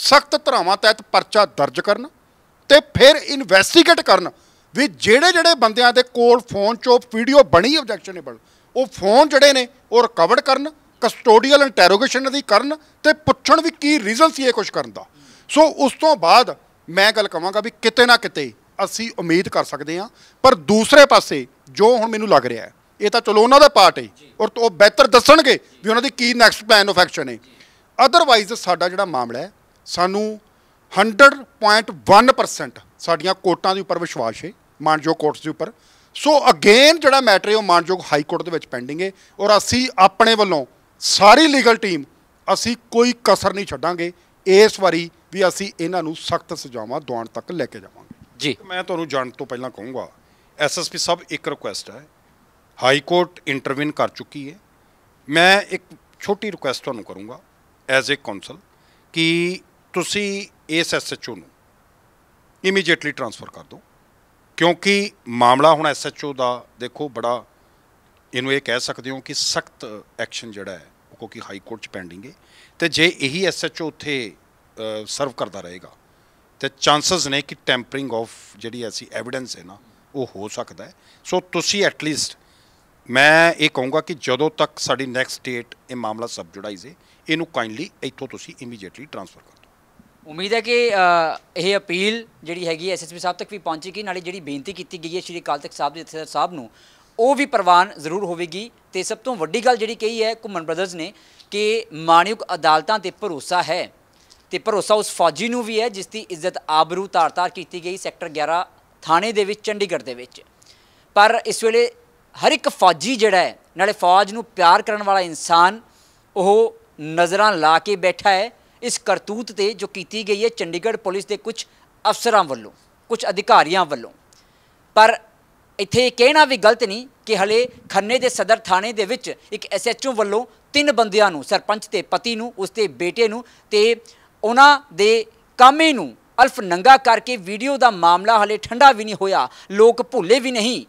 ਸਖਤ ਧਰਾਵਾਂ ਤਹਿਤ ਪਰਚਾ ਦਰਜ ਕਰਨ ਤੇ ਫਿਰ ਇਨਵੈਸਟੀਗੇਟ ਕਰਨ ਵੀ ਜਿਹੜੇ ਜਿਹੜੇ ਬੰਦਿਆਂ ਦੇ ਕੋਲ ਫੋਨ ਚੋਂ ਵੀਡੀਓ ਬਣੀ ਆਬਜੈਕਸ਼ਨੇਬਲ ਉਹ ਫੋਨ ਜਿਹੜੇ ਨੇ ਉਹ ਰਿਕਵਰ ਕਰਨ ਕਸਟੋਡੀਅਲ ਇੰਟਰੋਗੇਸ਼ਨ ਦੀ ਕਰਨ ਤੇ ਪੁੱਛਣ ਵੀ ਕੀ ਰੀਜ਼ਨ ਸੀ ਇਹ ਕੁਝ ਕਰਨ ਦਾ ਸੋ ਉਸ ਤੋਂ ਬਾਅਦ ਮੈਂ ਗੱਲ ਕਵਾਂਗਾ ਵੀ ਕਿਤੇ ਨਾ ਕਿਤੇ ਅਸੀਂ ਉਮੀਦ ਕਰ ਸਕਦੇ ਹਾਂ ਪਰ ਦੂਸਰੇ ਪਾਸੇ ਜੋ ਹੁਣ ਮੈਨੂੰ ਲੱਗ ਰਿਹਾ ਇਹ ਤਾਂ ਚਲੋ ਉਹਨਾਂ ਦਾ ਪਾਰਟ ਹੈ ਔਰ ਉਹ ਬਿਹਤਰ ਦੱਸਣਗੇ ਵੀ ਉਹਨਾਂ ਦੀ ਕੀ ਨੈਕਸਟ ਪਲਾਨ ਆਫ ਐਕਸ਼ਨ ਹੈ ਅਦਰਵਾਈਜ਼ ਸਾਡਾ ਜਿਹੜਾ ਮਾਮਲਾ ਹੈ ਸਾਨੂੰ 100.1% ਸਾਡੀਆਂ ਕੋਟਾਂ ਦੇ ਉੱਪਰ ਵਿਸ਼ਵਾਸ ਹੈ ਮਾਨਜੋਗ ਕੋਰਟਸ ਦੇ ਉੱਪਰ ਸੋ ਅਗੇਨ ਜਿਹੜਾ ਮੈਟਰ ਹੈ ਉਹ ਮਾਨਜੋਗ ਹਾਈ ਕੋਰਟ ਦੇ ਵਿੱਚ ਪੈਂਡਿੰਗ ਹੈ ਔਰ ਅਸੀਂ ਆਪਣੇ ਵੱਲੋਂ ਸਾਰੀ ਲੀਗਲ ਟੀਮ ਅਸੀਂ ਕੋਈ ਕਸਰ ਨਹੀਂ ਛੱਡਾਂਗੇ ਇਸ ਵਾਰੀ ਵੀ ਅਸੀਂ ਇਹਨਾਂ ਨੂੰ ਸਖਤ ਸਜ਼ਾਵਾਂ ਦਵਾਉਣ ਤੱਕ ਲੈ ਕੇ ਜਾਵਾਂਗੇ ਜੀ ਮੈਂ ਤੁਹਾਨੂੰ ਜਾਣ ਤੋਂ ਪਹਿਲਾਂ ਕਹੂੰਗਾ ਐਸਐਸਪੀ ਸਾਹਿਬ ਇੱਕ ਰਿਕੁਐਸਟ ਹੈ ਹਾਈ ਕੋਰਟ ਇੰਟਰਵਿਨ ਕਰ ਚੁੱਕੀ ਹੈ ਮੈਂ ਇੱਕ ਛੋਟੀ ਰਿਕੁਐਸਟ ਤੁਹਾਨੂੰ ਕਰੂੰਗਾ ਐਜ਼ ਅ ਕਾਉਂਸਲ ਕਿ ਤੁਸੀਂ ਇਸ ਐਸਐਚਓ ਨੂੰ ਇਮੀਡੀਏਟਲੀ ਟ੍ਰਾਂਸਫਰ ਕਰ ਦਿਓ ਕਿਉਂਕਿ ਮਾਮਲਾ ਹੁਣ ਐਸਐਚਓ ਦਾ ਦੇਖੋ ਬੜਾ ਇਹਨੂੰ ਇਹ ਕਹਿ ਸਕਦੇ ਹੋ ਕਿ ਸਖਤ ਐਕਸ਼ਨ ਜਿਹੜਾ ਹੈ ਕਿਉਂਕਿ ਹਾਈ ਕੋਰਟ ਚ ਪੈਂਡਿੰਗ ਹੈ ਤੇ ਜੇ ਇਹੀ ਐਸਐਚਓ ਉੱਥੇ ਸਰਵ ਕਰਦਾ ਰਹੇਗਾ ਤੇ ਚਾਂਸਸ ਨੇ ਕਿ ਟੈਂਪਰਿੰਗ ਆਫ ਜਿਹੜੀ ਐਸੀ ਐਵੀਡੈਂਸ ਹੈ ਨਾ ਉਹ ਹੋ ਸਕਦਾ ਹੈ ਸੋ ਤੁਸੀਂ ਐਟ ਲੀਸਟ ਮੈਂ ਇਹ ਕਹੂੰਗਾ ਕਿ ਜਦੋਂ ਤੱਕ ਸਾਡੀ ਨੈਕਸਟ ਡੇਟ ਇਹ ਮਾਮਲਾ ਸਬ ਜੁੜਾਈ ਹੈ ਇਹਨੂੰ ਕਾਈਂਡਲੀ ਇੱਥੋਂ ਤੁਸੀਂ ਇਮੀਡੀਏਟਲੀ ਟ੍ਰਾਂਸਫਰ ਕਰੋ ਉਮੀਦ ਹੈ ਕਿ ਇਹ ਅਪੀਲ ਜਿਹੜੀ ਹੈਗੀ ਐਸਐਸਪੀ ਸਾਹਿਬ ਤੱਕ ਵੀ ਪਹੁੰਚੇਗੀ ਨਾਲੇ ਜਿਹੜੀ ਬੇਨਤੀ ਕੀਤੀ ਗਈ ਹੈ ਸ਼੍ਰੀ ਕਾਲ ਤਖਤ ਸਾਹਿਬ ਦੇ ਜਥੇਦਾਰ ਸਾਹਿਬ ਨੂੰ ਉਹ ਵੀ ਪ੍ਰਵਾਨ ਜ਼ਰੂਰ ਹੋਵੇਗੀ ਤੇ ਸਭ ਤੋਂ ਵੱਡੀ ਗੱਲ ਜਿਹੜੀ ਕਹੀ ਹੈ ਘੁੰਮਣ ਬ੍ਰਦਰਜ਼ ਨੇ ਕਿ ਮਾਨਯੋਗ ਅਦਾਲਤਾਂ ਤੇ ਭਰੋਸਾ ਹੈ ਤੇ ਭਰੋਸਾ ਉਸ ਫੌਜੀ ਨੂੰ ਵੀ ਹੈ ਜਿਸ ਦੀ ਇੱਜ਼ਤ ਆਬਰੂ ਤਾਰ-ਤਾਰ ਕੀਤੀ ਗਈ ਸੈਕਟਰ 11 ਥਾਣੇ ਦੇ ਵਿੱਚ ਚੰਡੀਗੜ੍ਹ ਦੇ ਵਿੱਚ ਪਰ ਇਸ ਵੇਲੇ ਹਰ ਇੱਕ ਫੌਜੀ ਜਿਹੜਾ ਹੈ ਨਾਲੇ ਫੌਜ ਨੂੰ ਪਿਆਰ ਕਰਨ ਵਾਲਾ ਇਨਸਾਨ ਉਹ ਨਜ਼ਰਾਂ ਲਾ ਕੇ ਬੈਠਾ ਹੈ ਇਸ ਕਰਤੂਤ ਤੇ ਜੋ ਕੀਤੀ ਗਈ ਹੈ ਚੰਡੀਗੜ੍ਹ ਪੁਲਿਸ ਦੇ ਕੁਝ ਅਫਸਰਾਂ ਵੱਲੋਂ ਕੁਝ ਅਧਿਕਾਰੀਆਂ ਵੱਲੋਂ ਪਰ ਇੱਥੇ ਇਹ ਕਹਿਣਾ ਵੀ ਗਲਤ ਨਹੀਂ ਕਿ ਹਲੇ ਖੰਨੇ ਦੇ ਸਦਰ ਥਾਣੇ ਦੇ ਵਿੱਚ ਇੱਕ ਐਸਐਚਓ ਵੱਲੋਂ ਤਿੰਨ ਬੰਦਿਆਂ ਨੂੰ ਸਰਪੰਚ ਤੇ ਪਤੀ ਨੂੰ ਉਸਦੇ ਬੇਟੇ ਨੂੰ ਤੇ ਉਹਨਾਂ ਦੇ ਕਾਮੇ ਨੂੰ ਅਲਫ ਨੰਗਾ ਕਰਕੇ ਵੀਡੀਓ ਦਾ ਮਾਮਲਾ ਹਲੇ ਠੰਡਾ ਵੀ ਨਹੀਂ ਹੋਇਆ ਲੋਕ ਭੁੱਲੇ ਵੀ ਨਹੀਂ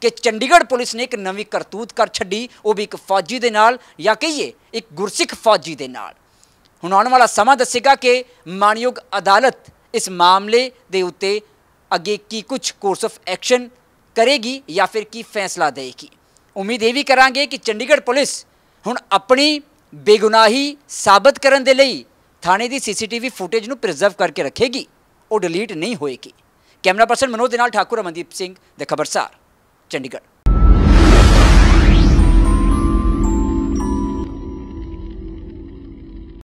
ਕਿ ਚੰਡੀਗੜ੍ਹ ਪੁਲਿਸ ਨੇ ਇੱਕ ਨਵੀਂ ਕਰਤੂਤ ਕਰ ਛੱਡੀ ਉਹ ਵੀ ਇੱਕ ਫੌਜੀ ਦੇ ਨਾਲ ਜਾਂ ਕਹੀਏ ਇੱਕ ਗੁਰਸਿੱਖ ਫੌਜੀ ਦੇ ਨਾਲ ਹੁਣ ਆਉਣ ਵਾਲਾ ਸਮਾਂ ਦੱਸੇਗਾ ਕਿ ਮਾਨਯੋਗ ਅਦਾਲਤ ਇਸ ਮਾਮਲੇ ਦੇ ਉੱਤੇ ਅੱਗੇ ਕੀ ਕੁਝ ਕੋਰਸ ਆਫ ਐਕਸ਼ਨ ਕਰੇਗੀ ਜਾਂ ਫਿਰ ਕੀ ਫੈਸਲਾ ਦੇਗੀ ਉਮੀਦ ਇਹ ਵੀ ਕਰਾਂਗੇ ਕਿ ਚੰਡੀਗੜ੍ਹ ਪੁਲਿਸ ਹੁਣ ਆਪਣੀ ਬੇਗੁਨਾਹੀ ਸਾਬਤ ਕਰਨ ਦੇ ਲਈ ਥਾਣੇ ਦੀ ਸੀਸੀਟੀਵੀ ਫੁਟੇਜ ਨੂੰ ਪ੍ਰੀਜ਼ਰਵ ਕਰਕੇ ਰੱਖੇਗੀ ਉਹ ਡਿਲੀਟ ਨਹੀਂ ਹੋਏਗੀ ਕੈਮਰਾ ਪਰਸਨ ਮਨੋਜ ਦੇ ਨਾਲ ਠਾਕੁਰ ਅਮਨਦੀਪ ਸਿੰਘ ਦੇ ਖਬਰਸਾਰ ਚੰਡੀਗੜ੍ਹ